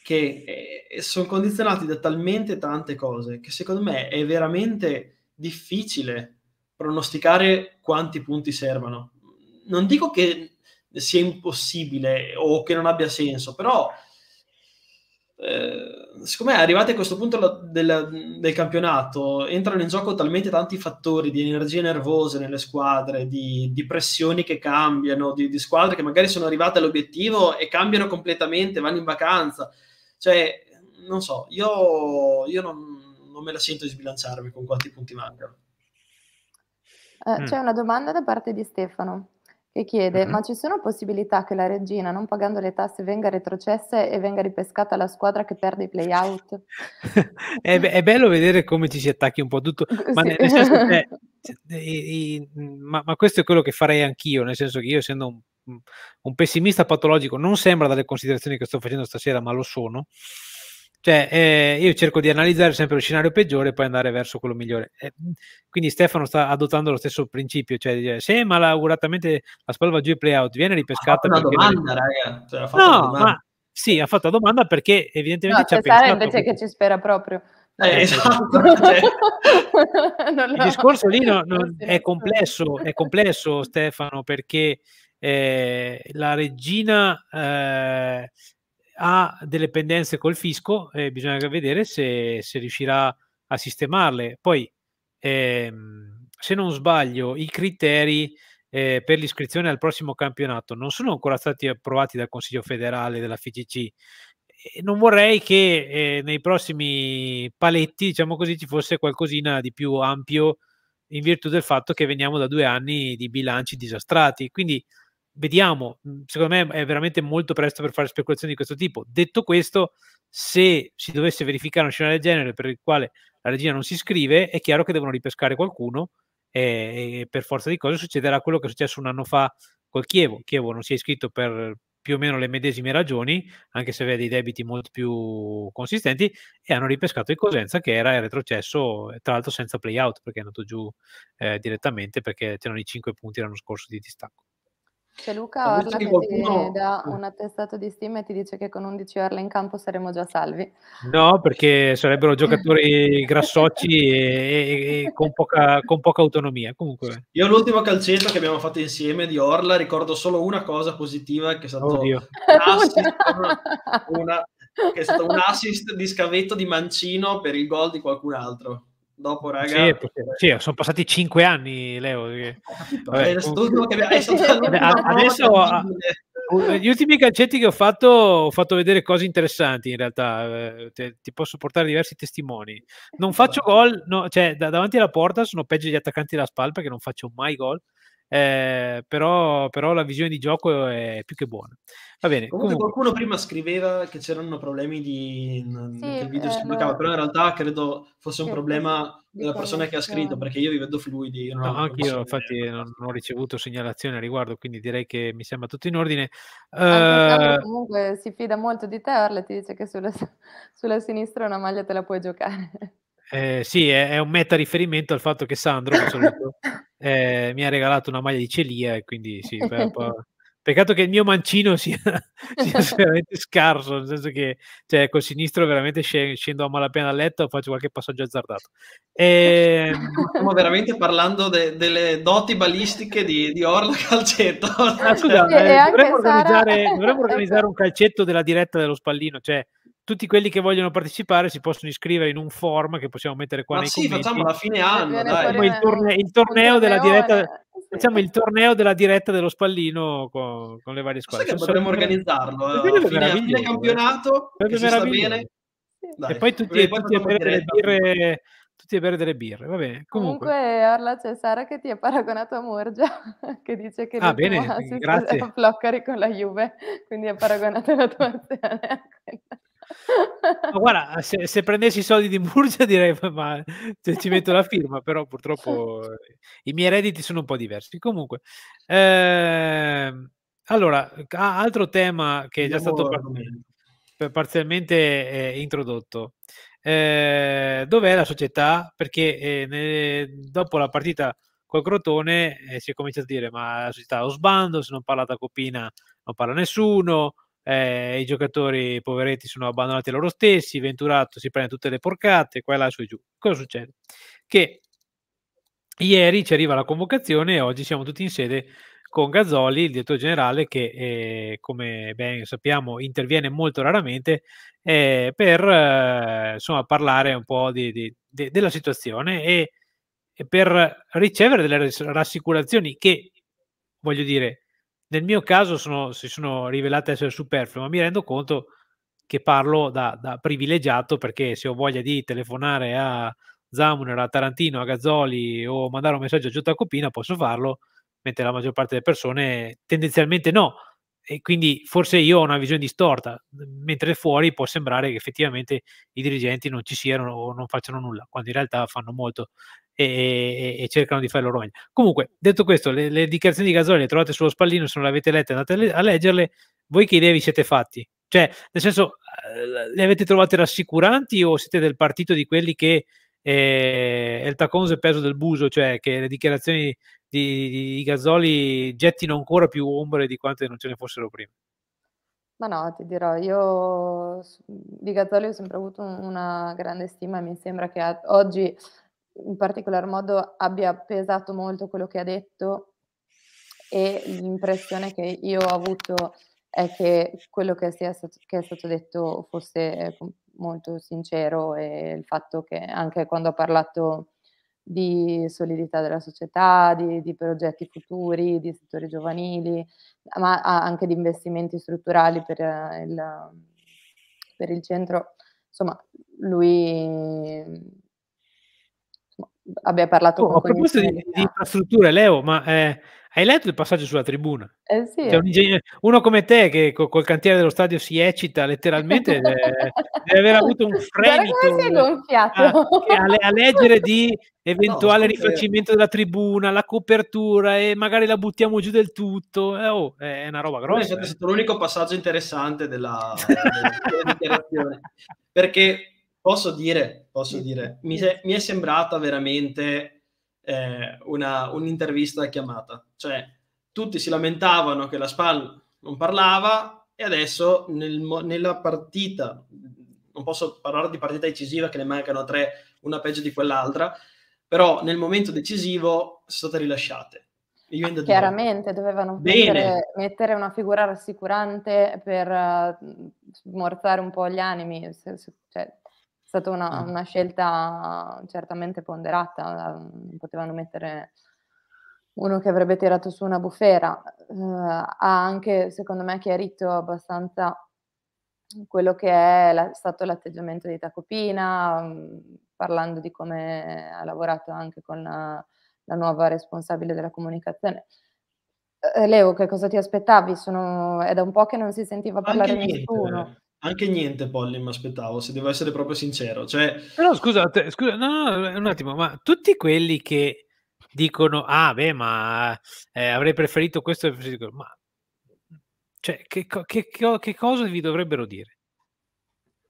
che eh, sono condizionati da talmente tante cose che secondo me è veramente difficile pronosticare quanti punti servano. Non dico che sia impossibile o che non abbia senso, però eh, siccome arrivati a questo punto la, della, del campionato entrano in gioco talmente tanti fattori di energie nervose nelle squadre, di, di pressioni che cambiano, di, di, squadre che magari sono arrivate all'obiettivo e cambiano completamente, vanno in vacanza. Cioè, non so, io, io non, non, me la sento di sbilanciarmi con quanti punti mancano. Eh, mm. C'è una domanda da parte di Stefano che chiede: mm-hmm. Ma ci sono possibilità che la regina, non pagando le tasse, venga retrocessa e venga ripescata la squadra che perde i playout? è, be- è, bello vedere come ci si attacchi un po' tutto, ma, sì. che, cioè, i, i, ma, ma questo è quello che farei anch'io, nel senso che io, essendo un, un pessimista patologico, non sembra dalle considerazioni che sto facendo stasera, ma lo sono cioè, eh, io cerco di analizzare sempre lo scenario peggiore e poi andare verso quello migliore. Eh, quindi Stefano sta adottando lo stesso principio, cioè se malauguratamente la spalla giù i playout, viene ripescata. Ha fatto una domanda, raga. Cioè, no, una domanda. ma sì, ha fatto la domanda perché evidentemente no, ci ha pensato. invece che ci spera proprio. Eh, eh esatto. Cioè. il discorso lì no, no, è, complesso, è complesso, Stefano, perché eh, la regina eh, ha delle pendenze col fisco e eh, bisogna vedere se, se, riuscirà a sistemarle. Poi, ehm, se non sbaglio, i criteri eh, per l'iscrizione al prossimo campionato non sono ancora stati approvati dal Consiglio federale della FCC. Non vorrei che eh, nei prossimi paletti, diciamo così, ci fosse qualcosina di più ampio in virtù del fatto che veniamo da due anni di bilanci disastrati. Quindi vediamo, mhmm, secondo me è veramente molto presto per fare speculazioni di questo tipo. Detto questo, se si dovesse verificare un scenario del genere per il quale la regina non si iscrive, è chiaro che devono ripescare qualcuno e, e per forza di cose succederà quello che è successo un anno fa col Chievo. Chievo non si è iscritto per più o meno le medesime ragioni, anche se aveva dei debiti molto più consistenti, e hanno ripescato il Cosenza che era in retrocesso, tra l'altro senza play out perché è andato giù eh, direttamente perché c'erano i 5 punti l'anno scorso di distacco. Cioè Luca Orla che qualcuno... ti dà ah. un attestato di stima e ti dice che con 11 Orla in campo saremmo già salvi. No, perché sarebbero giocatori grassocci e, e, e con, poca, con, poca, autonomia. Comunque. Io l'ultimo calcetto che abbiamo fatto insieme di Orla ricordo solo una cosa positiva che è stato Oddio. un assist, una, una, che è stato un assist di scavetto di Mancino per il gol di qualcun altro dopo, raga. Sì, perché, sì sono passati cinque anni, Leo. Perché... Vabbè, che... adesso gli ultimi calcetti che ho fatto ho fatto vedere cose interessanti in realtà eh, Te, ti posso portare diversi testimoni non faccio esatto. gol no, cioè da, davanti alla porta sono peggio gli attaccanti della spalla perché non faccio mai gol eh, però, però, la visione di gioco è più che buona. Va bene. Comunque, comunque. qualcuno prima scriveva che c'erano problemi di sì, video eh, si bloccava, però in realtà credo fosse un sì, problema della persona che ha scritto, perché io vi vedo fluidi. Io no, anche io infatti vedere. non, ho ricevuto segnalazioni a riguardo, quindi direi che mi sembra tutto in ordine. Uh, comunque si fida molto di te, Arle, ti dice che sulla, sulla sinistra una maglia te la puoi giocare. Eh, sì, è, è un meta riferimento al fatto che Sandro, eh, mi ha regalato una maglia di celia e quindi sì, beh, peccato che il mio mancino sia, sia veramente scarso, nel senso che cioè, col sinistro veramente scendo a malapena a letto faccio qualche passaggio azzardato. E... Ehm stiamo veramente parlando de- delle doti balistiche di, di Orla Calcetto. Ah, scusa, cioè, eh, dovremmo, Sara... organizzare, dovremmo organizzare un calcetto della diretta dello Spallino, cioè tutti quelli che vogliono partecipare si possono iscrivere in un form che possiamo mettere qua Ma nei sì, commenti. facciamo la fine anno, dai. Il, torne- il, torneo della diretta eh, facciamo il torneo della diretta dello Spallino con, con le varie squadre. Sai che potremmo organizzarlo a eh, fine, fine eh. campionato, che sta bene. e poi tutti, e tutti a bere delle birre, tutti a bere delle birre, va bene. Comunque, Comunque Orla, c'è Sara che ti ha paragonato a Murgia, che dice che ah, bene, si grazie. floccari con la Juve, quindi ha paragonato la tua azione a quella. Ma guarda, se, se, prendessi i soldi di Murcia direi, ma cioè, ci metto la firma, però purtroppo eh, i miei redditi sono un po' diversi. Comunque, eh, allora, altro tema che è già stato parzialmente, parzialmente eh, introdotto. Eh, dov'è la società? Perché eh, ne, dopo la partita col Crotone eh, si è cominciato a dire ma la società ha sbando, se non parla da Copina non parla nessuno, eh, i giocatori poveretti sono abbandonati a loro stessi, Venturato si prende tutte le porcate, qua e là su e giù. Cosa succede? Che ieri ci arriva la convocazione e oggi siamo tutti in sede con Gazzoli, il direttore generale, che eh, come ben sappiamo interviene molto raramente eh, per eh, insomma, parlare un po' di, di, de, della situazione e, e, per ricevere delle rassicurazioni che, voglio dire, nel mio caso sono, si sono rivelate essere superflue, ma mi rendo conto che parlo da, da privilegiato perché se ho voglia di telefonare a Zamuner, a Tarantino, a Gazzoli o mandare un messaggio a Giota Copina posso farlo, mentre la maggior parte delle persone tendenzialmente no. E quindi forse io ho una visione distorta, mentre fuori può sembrare che effettivamente i dirigenti non ci siano o non facciano nulla, quando in realtà fanno molto e, e, e, cercano di fare loro meglio. Comunque, detto questo, le, le dichiarazioni di Gasol le trovate sullo spallino, se non le avete lette andate a, leggerle, voi che idee vi siete fatti? Cioè, nel senso, eh, le avete trovate rassicuranti o siete del partito di quelli che eh, il taconzo e peso del buso, cioè che le dichiarazioni di, di, di Gasoli gettino ancora più ombre di quante non ce ne fossero prima? Ma no, ti dirò, io di Gazzoli ho sempre avuto una grande stima, e mi sembra che oggi in particolar modo abbia pesato molto quello che ha detto e l'impressione che io ho avuto è che quello che, sia, che è stato detto fosse ecco, molto sincero e il fatto che anche quando ha parlato di solidità della società, di, di, progetti futuri, di settori giovanili, ma anche di investimenti strutturali per eh, il, per il centro. Insomma, lui abbia parlato oh, con A proposito di, di, infrastrutture, Leo, ma eh, hai letto il passaggio sulla tribuna? Eh sì. Cioè, un ingegnere, uno come te che co- col cantiere dello stadio si eccita letteralmente, deve, eh, deve aver avuto un fremito eh, a, a, a, leggere di eventuale no, rifacimento della tribuna, la copertura e magari la buttiamo giù del tutto. Eh, oh, è una roba grossa. È eh. stato l'unico passaggio interessante della, della dichiarazione. Perché Posso dire, posso mm. dire, mi, mm. se- mi è sembrata veramente eh, una, un'intervista chiamata. Cioè, tutti si lamentavano che la SPAL non parlava e adesso nel, nella partita, non posso parlare di partita decisiva che ne mancano tre, una peggio di quell'altra, però nel momento decisivo sono state rilasciate. Ah, chiaramente dovevano mettere, mettere, una figura rassicurante per uh, smorzare un po' gli animi, se, se, cioè, stata una, ah. una, scelta certamente ponderata, ehm, potevano mettere uno che avrebbe tirato su una bufera, uh, ha anche secondo me chiarito abbastanza quello che è la, stato l'atteggiamento di Tacopina, um, parlando di come ha lavorato anche con la, la nuova responsabile della comunicazione. Eh, Leo, che cosa ti aspettavi? Sono, è da un po' che non si sentiva parlare di nessuno. Anche niente, Polly, mi aspettavo, se devo essere proprio sincero. Cioè... Però scusa, scusa no, no, un attimo, ma tutti quelli che dicono, ah beh, ma eh, avrei preferito questo, ma cioè, che, che, che, che cosa vi dovrebbero dire?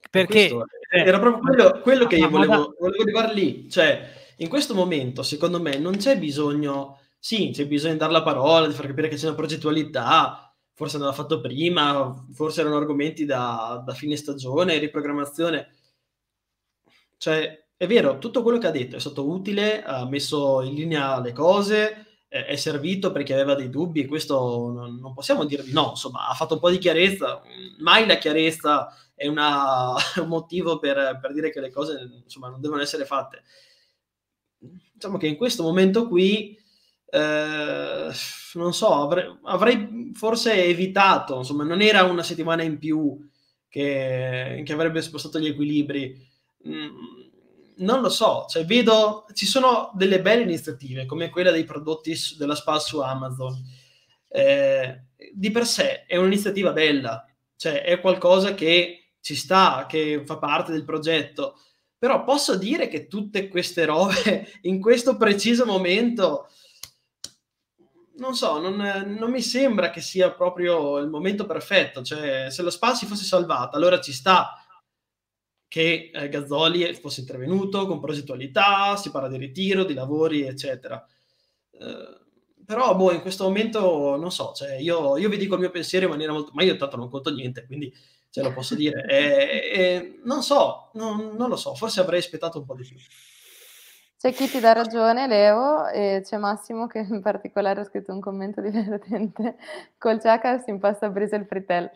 Perché è, eh, era proprio quello, quello che io volevo, volevo arrivare lì. Cioè, in questo momento, secondo me, non c'è bisogno, sì, c'è bisogno di dare la parola, di far capire che c'è una progettualità, forse non l'ha fatto prima, forse erano argomenti da, da fine stagione, riprogrammazione. Cioè, è vero, tutto quello che ha detto è stato utile, ha messo in linea le cose, è servito perché aveva dei dubbi, questo non possiamo dire di no, insomma, ha fatto un po' di chiarezza, mai la chiarezza è una, un motivo per, per, dire che le cose insomma, non devono essere fatte. Diciamo che in questo momento qui eh, non so, avrei, avrei, forse evitato, insomma, non era una settimana in più che, che avrebbe spostato gli equilibri. Mm, non lo so, cioè vedo, ci sono delle belle iniziative come quella dei prodotti della SPA su Amazon. Eh, di per sé è un'iniziativa bella, cioè è qualcosa che ci sta, che fa parte del progetto, però posso dire che tutte queste robe in questo preciso momento non so, non, non, mi sembra che sia proprio il momento perfetto. Cioè, se lo Spal si fosse salvata, allora ci sta che eh, Gazzoli fosse intervenuto con progettualità, si parla di ritiro, di lavori, eccetera. Eh, però boh, in questo momento non so, cioè, io, io, vi dico il mio pensiero in maniera molto... Ma io intanto non conto niente, quindi ce lo posso dire. E, eh, e, eh, non so, non, non lo so, forse avrei aspettato un po' di più. C'è chi ti dà ragione, Leo, e c'è Massimo che in particolare ha scritto un commento divertente. Col Ciaca si impasta a brisa il fritel.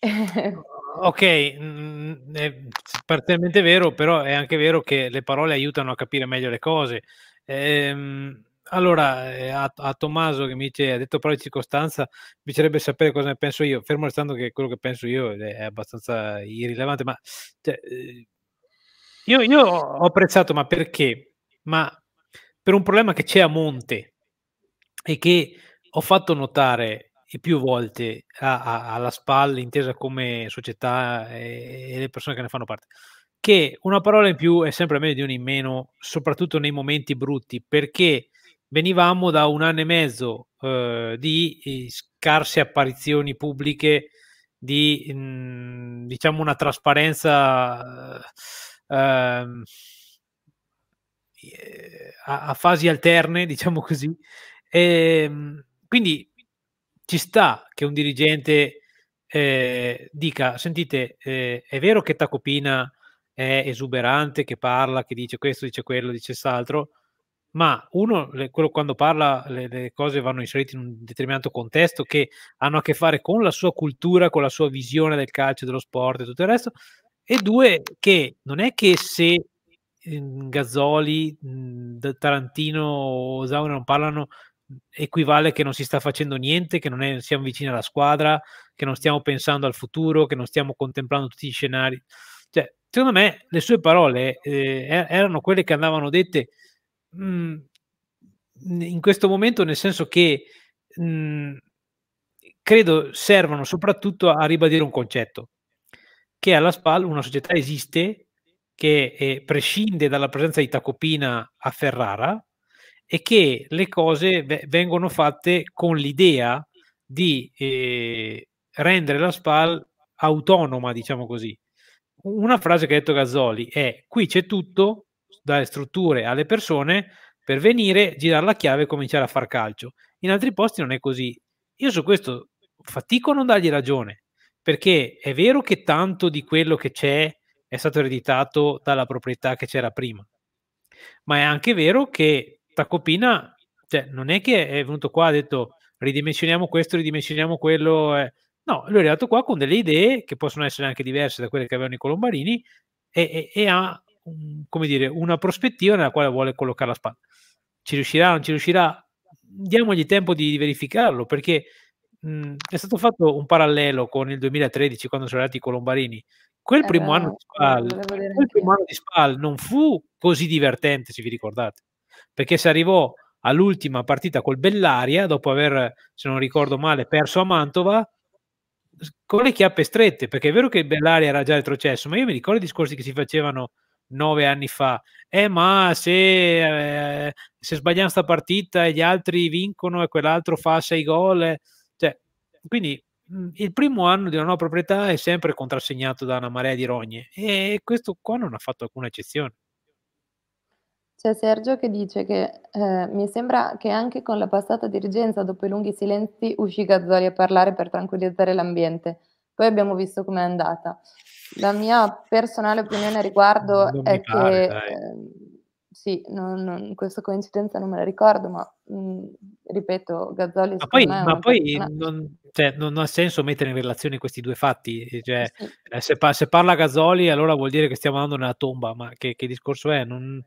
ok, mm, è parzialmente vero, però è anche vero che le parole aiutano a capire meglio le cose. Ehm, allora, eh, a, a, Tommaso che mi dice, ha detto parole di circostanza, mi piacerebbe sapere cosa ne penso io, fermo restando che quello che penso io è abbastanza irrilevante, ma cioè, eh, io, io ho apprezzato, ma perché? ma per un problema che c'è a monte e che ho fatto notare più volte a, a, alla spalla intesa come società e, e, le persone che ne fanno parte, che una parola in più è sempre meglio di una in meno, soprattutto nei momenti brutti, perché venivamo da un anno e mezzo eh, di eh, scarse apparizioni pubbliche, di mh, mm, diciamo una trasparenza. Eh, ehm, eh, a, a fasi alterne, diciamo così. E, ehm, quindi ci sta che un dirigente eh, dica, sentite, eh, è vero che Tacopina è esuberante, che parla, che dice questo, dice quello, dice quest'altro, ma uno, le, quello, quando parla, le, le, cose vanno inserite in un determinato contesto che hanno a che fare con la sua cultura, con la sua visione del calcio, dello sport e tutto il resto, e due, che non è che se Gazzoli, mhmm, Tarantino o Zaune non parlano mhmm, equivale che non si sta facendo niente, che non è, siamo vicini alla squadra, che non stiamo pensando al futuro, che non stiamo contemplando tutti gli scenari. Cioè, secondo me le sue parole eh, erano quelle che andavano dette mh, mhmm, in questo momento, nel senso che mh, credo servano soprattutto a ribadire un concetto, che alla SPAL una società esiste che eh, prescinde dalla presenza di Tacopina a Ferrara e che le cose v- vengono fatte con l'idea di eh, rendere la SPAL autonoma, diciamo così. Una frase che ha detto Gazzoli è qui c'è tutto, dalle strutture alle persone, per venire, girare la chiave e cominciare a far calcio. In altri posti non è così. Io su questo fatico a non dargli ragione, perché è vero che tanto di quello che c'è è stato ereditato dalla proprietà che c'era prima. Ma è anche vero che Tacopina cioè, non è che è venuto qua e ha detto ridimensioniamo questo, ridimensioniamo quello. Eh. No, lui è arrivato qua con delle idee che possono essere anche diverse da quelle che avevano i colombarini e, e, e ha come dire, una prospettiva nella quale vuole collocare la spalla. Ci riuscirà, non ci riuscirà? Diamogli tempo di, di verificarlo perché mh, è stato fatto un parallelo con il 2013 quando sono arrivati i colombarini Quel, eh, primo, anno SPAL, quel primo anno di SPAL non fu così divertente, se vi ricordate, perché si arrivò all'ultima partita col Bellaria, dopo aver, se non ricordo male, perso a Mantova, con le chiappe strette, perché è vero che Bellaria era già retrocesso, ma io mi ricordo i discorsi che si facevano nove anni fa, eh ma se, eh, se sbagliamo sta partita e gli altri vincono e quell'altro fa sei gol, eh. cioè, quindi Mm. il primo anno di una nuova proprietà è sempre contrassegnato da una marea di rogne e questo qua non ha fatto alcuna eccezione. C'è Sergio che dice che eh, mi sembra che anche con la passata dirigenza, dopo i lunghi silenzi, uscì Gazzoli a parlare per tranquillizzare l'ambiente. Poi abbiamo visto com'è andata. La mia personale opinione a riguardo è pare, che eh, sì, non, non, questa coincidenza non me la ricordo, ma mh, mm, ripeto, Gazzoli... Ma poi, ma poi non, cioè, non, ha senso mettere in relazione questi due fatti, eh, cioè, sì. Eh, se, se, parla Gazzoli allora vuol dire che stiamo andando nella tomba, ma che, che discorso è? Non,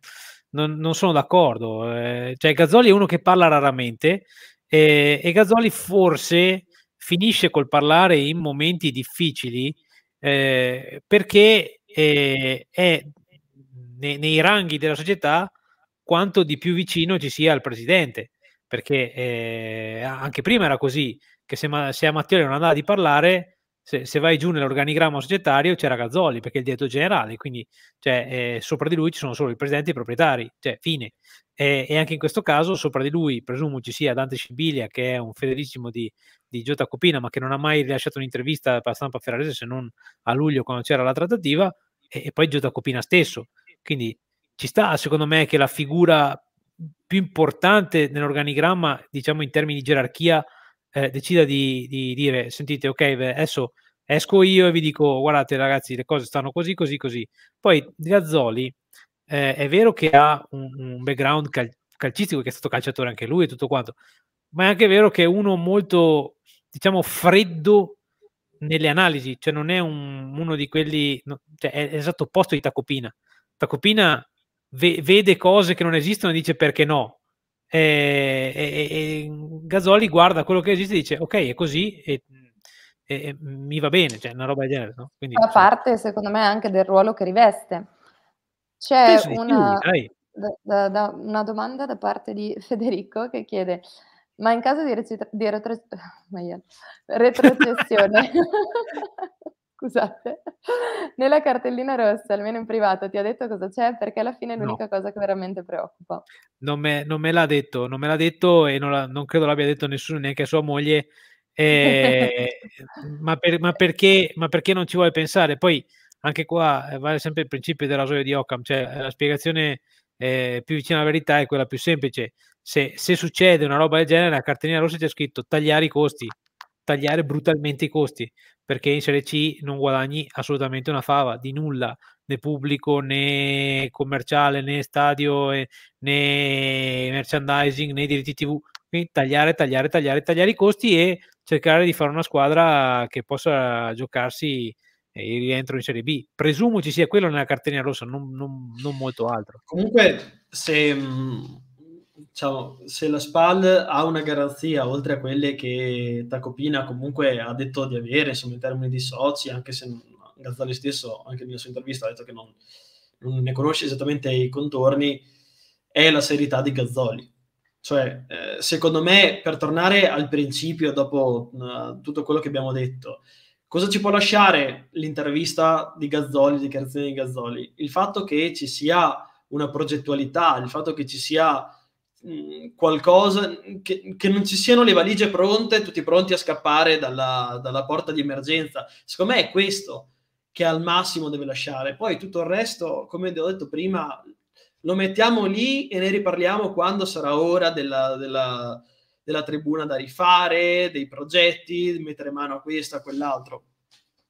sono d'accordo, eh, cioè, Gazzoli è uno che parla raramente eh, e Gazzoli forse finisce col parlare in momenti difficili eh, perché è nei, nei ranghi della società quanto di più vicino ci sia al presidente, perché eh, anche prima era così, che se, se a Mattioli non andava di parlare, se, se, vai giù nell'organigramma societario c'era Gazzoli perché è il direttore generale, quindi cioè, eh, sopra di lui ci sono solo il presidente e i proprietari, cioè fine. Eh, e anche in questo caso sopra di lui presumo ci sia Dante Sibiglia che è un fedelissimo di, di Giota Copina ma che non ha mai rilasciato un'intervista per la stampa ferrarese se non a luglio quando c'era la trattativa e, e poi Giota Copina stesso quindi ci sta, secondo me, che la figura più importante nell'organigramma, diciamo in termini di gerarchia, eh, decida di, di, dire, sentite, ok, adesso esco io e vi dico, guardate ragazzi, le cose stanno così, così, così. Poi Gazzoli eh, è vero che ha un, un background cal- calcistico, che è stato calciatore anche lui e tutto quanto, ma è anche vero che è uno molto, diciamo, freddo nelle analisi, cioè non è un, uno di quelli, no, cioè è l'esatto opposto di Tacopina tua copina ve- vede cose che non esistono e dice perché no. Eh, e, e, e Gazzoli guarda quello che esiste e dice ok è così e, e mi va bene, cioè una roba del genere. No? Quindi, Fa parte secondo me anche del ruolo che riveste. C'è una, più, da, da, una domanda da parte di Federico che chiede ma in caso di, recita- di retro- retrocessione scusate, nella cartellina rossa, almeno in privato, ti ha detto cosa c'è? Perché alla fine è l'unica no. cosa che veramente preoccupa. Non me, non me, l'ha detto, non me l'ha detto e non, la, non credo l'abbia detto nessuno, neanche sua moglie, eh, ma, per, ma, perché, ma, perché, non ci vuole pensare? Poi anche qua eh, vale sempre il principio del rasoio di Occam, cioè eh, la spiegazione eh, più vicina alla verità è quella più semplice. Se, se succede una roba del genere, la cartellina rossa c'è scritto tagliare i costi, tagliare brutalmente i costi perché in Serie C non guadagni assolutamente una fava di nulla, né pubblico né commerciale né stadio né merchandising né diritti TV. Quindi tagliare, tagliare, tagliare, tagliare i costi e cercare di fare una squadra che possa giocarsi eh, il rientro in Serie B. Presumo ci sia quello nella cartellina rossa, non, non, non molto altro. Comunque, se mhmm, diciamo, se la SPAL ha una garanzia oltre a quelle che Tacopina comunque ha detto di avere, insomma, in termini di soci, anche se Gazzali stesso, anche nella sua intervista, ha detto che non, non ne conosce esattamente i contorni, è la serietà di Gazzoli. Cioè, eh, secondo me, per tornare al principio, dopo uh, tutto quello che abbiamo detto, cosa ci può lasciare l'intervista di Gazzoli, dichiarazione di Gazzoli? Il fatto che ci sia una progettualità, il fatto che ci sia Mm, qualcosa, che, che, non ci siano le valigie pronte, tutti pronti a scappare dalla, dalla porta di emergenza. Secondo me è questo che al massimo deve lasciare. Poi tutto il resto, come vi ho detto prima, lo mettiamo lì e ne riparliamo quando sarà ora della, della, della tribuna da rifare, dei progetti, di mettere mano a questo, a quell'altro.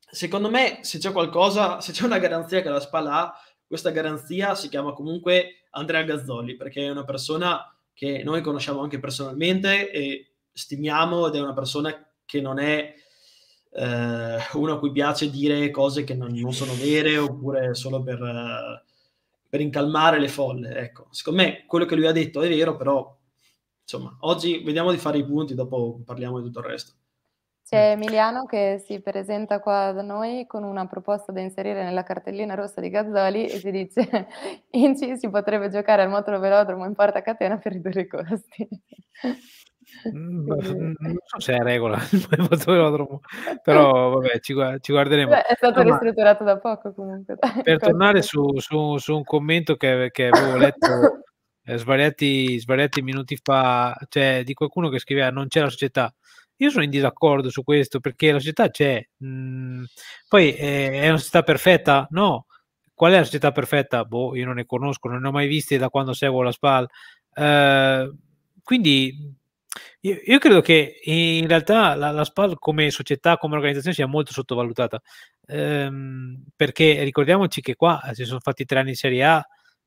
Secondo me, se c'è qualcosa, se c'è una garanzia che la spalla ha, questa garanzia si chiama comunque Andrea Gazzoli, perché è una persona che noi conosciamo anche personalmente e stimiamo ed è una persona che non è eh, uno a cui piace dire cose che non, non sono vere oppure solo per, eh, per, incalmare le folle. Ecco, secondo me quello che lui ha detto è vero, però insomma, oggi vediamo di fare i punti, dopo parliamo di tutto il resto. C'è Emiliano che si presenta qua da noi con una proposta da inserire nella cartellina rossa di Gazzoli e ci dice Inci si potrebbe giocare al velodromo in porta catena per ridurre i costi. Mm, non so se è regola il motovelodromo, però vabbè, ci, ci guarderemo. Beh, è stato ristrutturato da poco comunque. per ecco. tornare su, su, su, un commento che, che avevo letto eh, svariati, svariati minuti fa, cioè di qualcuno che scriveva non c'è la società io sono in disaccordo su questo perché la società c'è. Mm, poi eh, è una società perfetta? No. Qual è la società perfetta? Boh, io non ne conosco, non ne ho mai viste da quando seguo la SPAL. Uh, quindi io, io, credo che in realtà la, la, SPAL come società, come organizzazione sia molto sottovalutata, ehm, perché ricordiamoci che qua eh, si sono fatti tre anni in Serie A,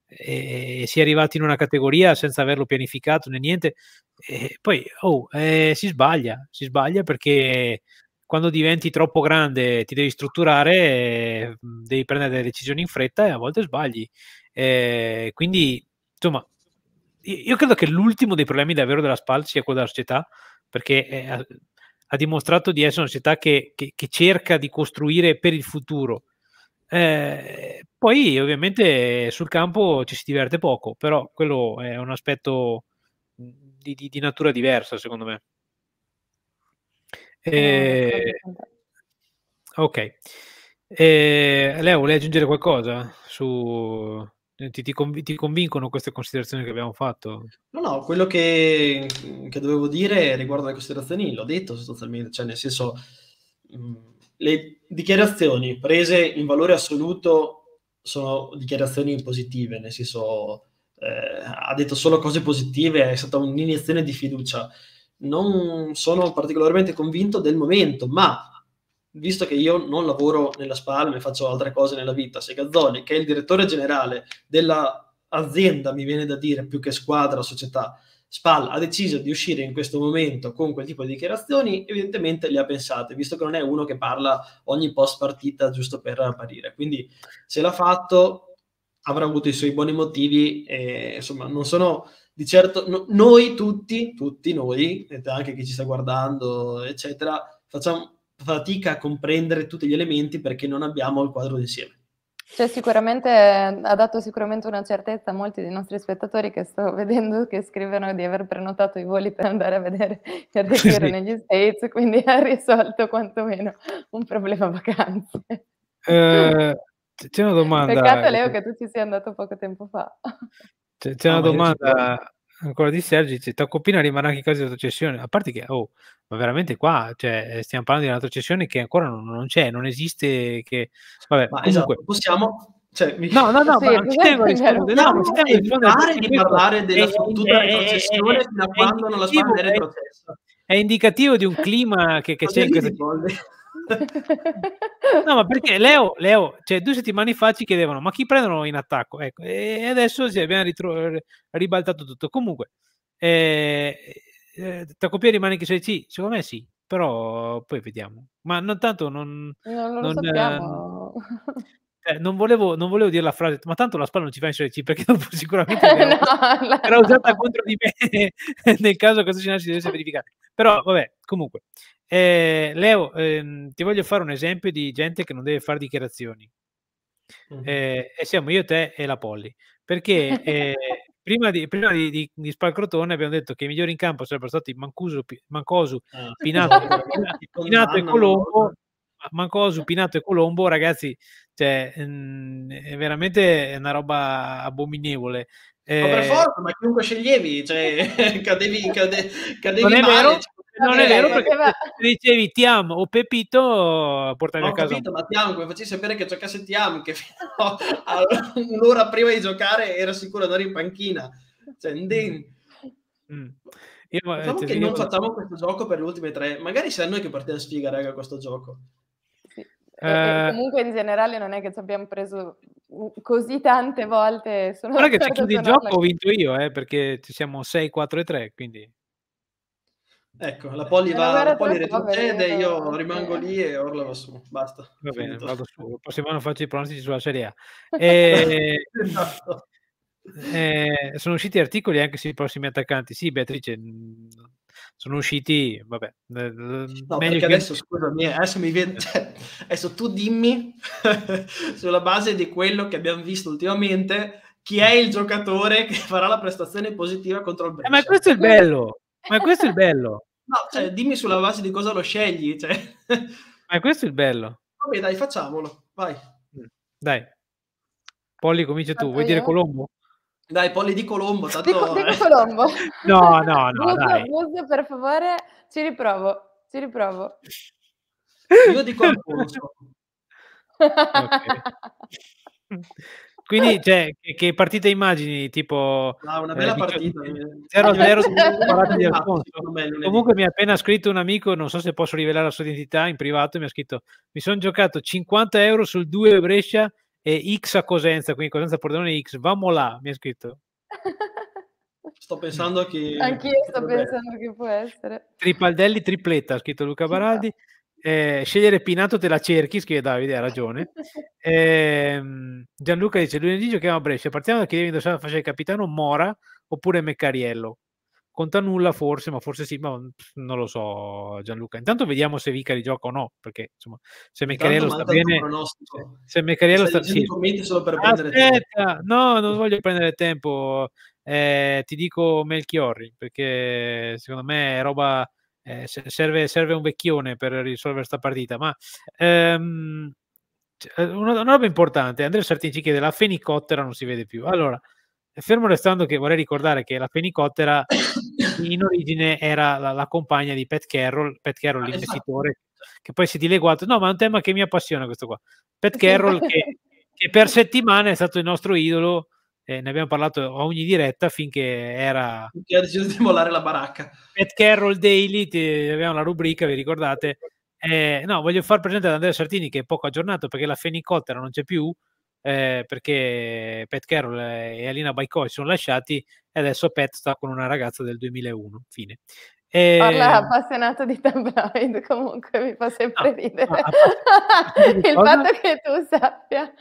e si è arrivati in una categoria senza averlo pianificato né niente. E poi oh, eh, si sbaglia, si sbaglia perché quando diventi troppo grande ti devi strutturare, eh, devi prendere delle decisioni in fretta e a volte sbagli. Eh, quindi, insomma, io credo che l'ultimo dei problemi davvero della SPAL sia quello della società, perché eh, ha, ha, dimostrato di essere una società che, che, che cerca di costruire per il futuro eh, poi ovviamente sul campo ci si diverte poco, però quello è un aspetto mhmm, di, di, di natura diversa secondo me. Eh, eh ok. Eh, Leo, vuoi aggiungere qualcosa su... Eh, ti, ti, conv- ti, convincono queste considerazioni che abbiamo fatto? No, no, quello che, che dovevo dire riguardo alle considerazioni l'ho detto sostanzialmente, cioè nel senso... Mh mhmm, le dichiarazioni prese in valore assoluto sono dichiarazioni positive, nel senso eh, ha detto solo cose positive, è stata un'iniezione di fiducia. Non sono particolarmente convinto del momento, ma visto che io non lavoro nella SPAL, faccio altre cose nella vita, se Gazzoli, che è il direttore generale dell'azienda, mi viene da dire, più che squadra, società, Spal ha deciso di uscire in questo momento con quel tipo di dichiarazioni, evidentemente le ha pensate, visto che non è uno che parla ogni post partita giusto per apparire. Quindi se l'ha fatto avrà avuto i suoi buoni motivi e, insomma non sono di certo no, noi tutti, tutti noi, anche chi ci sta guardando, eccetera, facciamo fatica a comprendere tutti gli elementi perché non abbiamo il quadro d'insieme. Cioè, sicuramente ha dato sicuramente una certezza a molti dei nostri spettatori che sto vedendo che scrivono di aver prenotato i voli per andare a vedere e ad sì. negli States, quindi ha risolto quantomeno un problema vacanze. Eh, c'è una domanda. Peccato Leo che tu ci sia andato poco tempo fa. C'è, c'è una ah, domanda ancora di Sergi dice Taccopina rimarrà anche in caso di retrocessione a parte che oh ma veramente qua cioè, stiamo parlando di una retrocessione che ancora non, non c'è non esiste che vabbè ma esatto, comunque... esatto, possiamo cioè, mi... No, no, no, sì, ma non ci tengo a esatto, rispondere. Cioè, no, mi stiamo evitare di parlare della fottuta retrocessione fino a quando non la Spagna è retrocessa. È indicativo di un clima che, che c'è in questo no, ma perché Leo, Leo, cioè due settimane fa ci chiedevano ma chi prendono in attacco? Ecco, e adesso si abbiamo ritro- ribaltato tutto. Comunque, eh, eh, Tacopia rimane che sei sì, secondo me sì, però poi vediamo. Ma non tanto non... non lo non, sappiamo. Eh, eh, non, volevo, non, volevo, dire la frase, ma tanto la spalla non ci fa in Serie C perché dopo sicuramente no, la, era usata contro di me nel caso questo scenario si dovesse verificare. Però vabbè, comunque. Eh, Leo, ehm, ti voglio fare un esempio di gente che non deve fare dichiarazioni. Eh, e siamo io, te e la Polly. Perché eh, prima, di, prima di, di, di, Spalcrotone abbiamo detto che i migliori in campo sarebbero stati Mancuso, Mancosu, ah. Pinato, Pinato e Colombo. Mancosu, eh. Pinato e Colombo, ragazzi, cioè, mh, mhmm, è veramente una roba abominevole. Eh, ma per eh forza, ma chiunque sceglievi, cioè, cadevi, cade, cadevi male, vero, cioè, non è vero perché dicevi ti amo o Pepito portami Ho a casa capito, ma ti amo come facevi sapere che giocasse ti amo che fino a un'ora prima di giocare era sicuro di andare in panchina cioè mm. mm. Io, diciamo che non facciamo questo gioco per le ultime tre magari se noi che partita sfiga raga questo gioco eh, eh, eh, comunque in generale non è che ci abbiamo preso così tante volte. Guarda che c'è chi di gioco ho vinto io, eh, perché ci siamo 6, 4 e 3, quindi... Ecco, la poli va, la poli retrocede, io rimango lì e Orla va su, basta. Va bene, finito. vado su, la prossima volta faccio i pronostici sulla Serie A. E... esatto. eh, sono usciti articoli anche sui prossimi attaccanti, sì Beatrice, mm, sono usciti, vabbè. Eh, no, che... adesso, scusami, eh, adesso, mi viene, cioè, adesso tu dimmi, sulla base di quello che abbiamo visto ultimamente, chi è il giocatore che farà la prestazione positiva contro il Brescia. Eh, ma questo è il bello, ma questo è il bello. No, cioè, dimmi sulla base di cosa lo scegli. Cioè. Ma questo è il bello. Vabbè, dai, facciamolo. Vai. Mm, dai. Polli, comincia tu. Vuoi io? dire Colombo? Dai, Polli di Colombo. Tanto... Dico, dico eh. Colombo. no, no, no. Buso, dai. Buso, per favore, ci riprovo. Ci riprovo. Io dico Alfonso. ok. Quindi, cioè, che, che partite immagini tipo... Ah, una eh, bella diciamo, eh, eh. partita. 0-0 di Alfonso. Comunque mi ha appena scritto un amico, non so se posso rivelare la sua identità, in privato mi ha scritto mi sono giocato 50 euro sul 2 Brescia e X a Cosenza, quindi Cosenza Pordenone X, vamo là, mi ha scritto. Sto pensando che... Anch'io sto pensando che può essere. Tripaldelli tripletta, ha scritto Luca Baraldi. Eh, scegliere Pinato te la cerchi, scrive Davide, ha ragione. Eh, Gianluca dice: Lunedì giochiamo a Brescia. Partiamo da chi deve indossare la faccia di capitano, Mora oppure Meccariello. Conta nulla, forse, ma forse sì, ma non lo so. Gianluca, intanto vediamo se Vicari gioca o no. Perché insomma, se Meccariello sta bene, se Meccariello sta sì. solo per Aspetta, no, non voglio prendere tempo. Eh, ti dico Melchiorri perché secondo me è roba eh, serve, serve, un vecchione per risolvere questa partita, ma ehm, cioè, eh, una, una, roba importante, Andrea Sartinci chiede la fenicottera non si vede più. Allora, eh, fermo restando che vorrei ricordare che la fenicottera in origine era la, la compagna di Pat Carroll, Pat Carroll ah, l'investitore, esatto. che poi si è dileguato. No, ma è un tema che mi appassiona questo qua. Pat Carroll che, che per settimane è stato il nostro idolo eh, ne abbiamo parlato a ogni diretta finché era... Finché ha deciso di mollare la baracca. Pat Carroll Daily, ti, abbiamo la rubrica, vi ricordate? Eh, no, voglio far presente ad Andrea Sartini che è poco aggiornato perché la fenicottera non c'è più, eh, perché Pat Carroll e Alina Baikoi sono lasciati e adesso Pat sta con una ragazza del 2001, fine. E... Parla appassionato di tabloid, comunque mi fa sempre no, ah, ridere. No, ah, appass- il fatto che tu sappia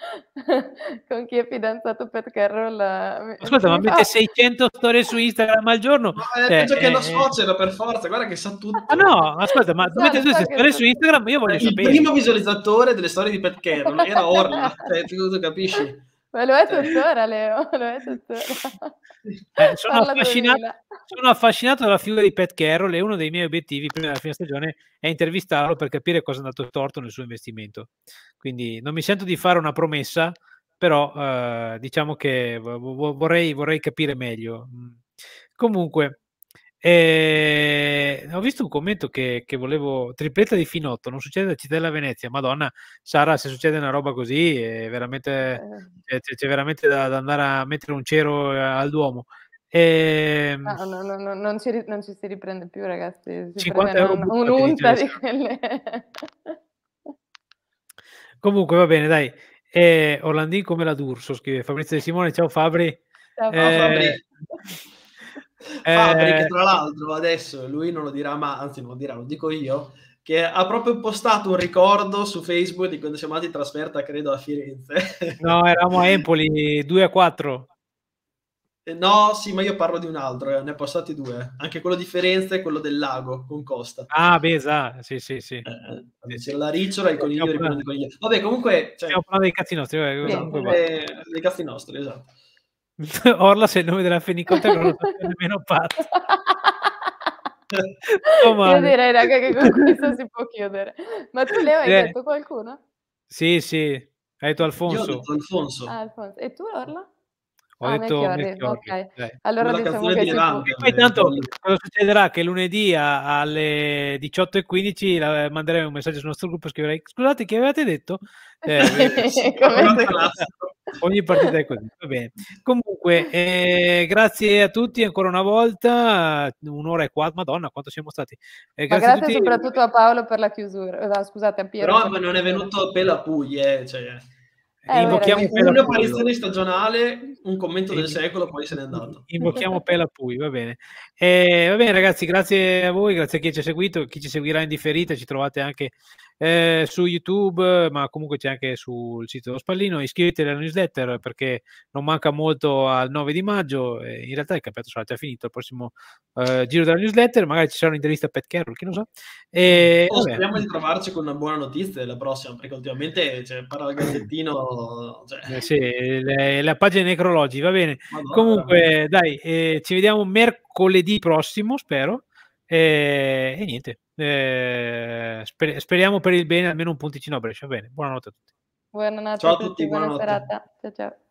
con chi è fidanzato Pat Carroll. Scusa, ma mette 600 storie su Instagram al giorno? Ma cioè, peggio eh, che lo eh, eh. sfocero per forza, guarda che sa tutto. Ah, no, aspetta, ma mette 600 storie su Instagram, io voglio il sapere. Il primo visualizzatore delle storie di Pet Carroll era Orla, cioè, tu capisci? Ma lo è cioè tuttora, Leo, lo è tuttora. Eh, sono, affascinato, sono, affascinato, dalla figura di Pat Carroll e uno dei miei obiettivi prima della fine stagione è intervistarlo per capire cosa è andato torto nel suo investimento. Quindi non mi sento di fare una promessa, però eh, diciamo che vorrei, vorrei capire meglio. Mm. Comunque, e ehm, ho visto un commento che, che, volevo tripletta di Finotto, non succede da Cittadella Venezia, Madonna, Sara, se succede una roba così è veramente, eh. cioè, c'è, c'è veramente da, da, andare a mettere un cero eh, al Duomo. E... Ehm, no, no, no, no non, ci, non, ci, si riprende più ragazzi, si 50 euro un, un'unta di quelle. Comunque va bene, dai. Eh, Orlandin come la D'Urso, scrive Fabrizio De Simone, ciao Fabri. Ciao, eh, Fabri. Eh, Fabri, Ah, tra l'altro adesso lui non lo dirà, ma anzi non lo dirà, lo dico io, che ha proprio postato un ricordo su Facebook di quando siamo andati in trasferta, credo, a Firenze. No, eravamo a Empoli 2 a 4. Eh, no, sì, ma io parlo di un altro, eh, ne ho passati due, anche quello di Firenze e quello del lago con Costa. Ah, beh, esatto, sì, sì, sì. Eh, sì, la ricciola e il coniglio, il Vabbè, comunque... Cioè... Stiamo parlando dei cazzi nostri. Vabbè, eh, dei cazzi nostri, esatto. Orla è il nome della fenicotta non lo so nemmeno Pat. Io direi, raga, che con questo si può chiudere. Ma tu Leo hai eh. detto qualcuno? Sì, sì. Hai detto Alfonso. Io ho detto Alfonso. Ah, Alfonso. E tu Orla? Ho ah, detto Melchiorri. Melchiorri. Okay. Allora Una diciamo che di poi eh, tanto cosa succederà? Che lunedì alle 18.15 eh, manderemo un messaggio sul nostro gruppo e scriverei scusate che avevate detto? Eh, sì, come... ogni partita è così va bene comunque eh, grazie a tutti ancora una volta un'ora e quattro madonna quanto siamo stati eh, grazie, grazie a soprattutto a Paolo per la chiusura no, eh, scusate a Piero però non è venuto pela Puglia cioè eh, Invochiamo una apparizione stagionale, un commento del secolo, poi se n'è andato. Invochiamo Pela Pui, va bene. Eh, va bene ragazzi, grazie a voi, grazie a chi ci ha seguito, chi ci seguirà in differita, ci trovate anche eh, su YouTube, ma comunque c'è anche sul sito dello Spallino. Iscrivetevi alla newsletter perché non manca molto al 9 di maggio. Eh, in realtà il campionato sarà già finito. Il prossimo eh, giro della newsletter, magari ci sarà un'intervista a Pat Carroll, chi lo sa. E, oh, speriamo di trovarci con una buona notizia la prossima, perché ultimamente cioè, parla il gazzettino. Cioè... Eh, sì, le, la pagina necrologi, va bene. Madonna, comunque, dai, eh, ci vediamo mercoledì prossimo, spero. e niente, eh, sper- speriamo per il bene almeno un punticino a Brescia. Bene, buonanotte a tutti. Buonanotte ciao a tutti, tutti buona serata. Ciao ciao.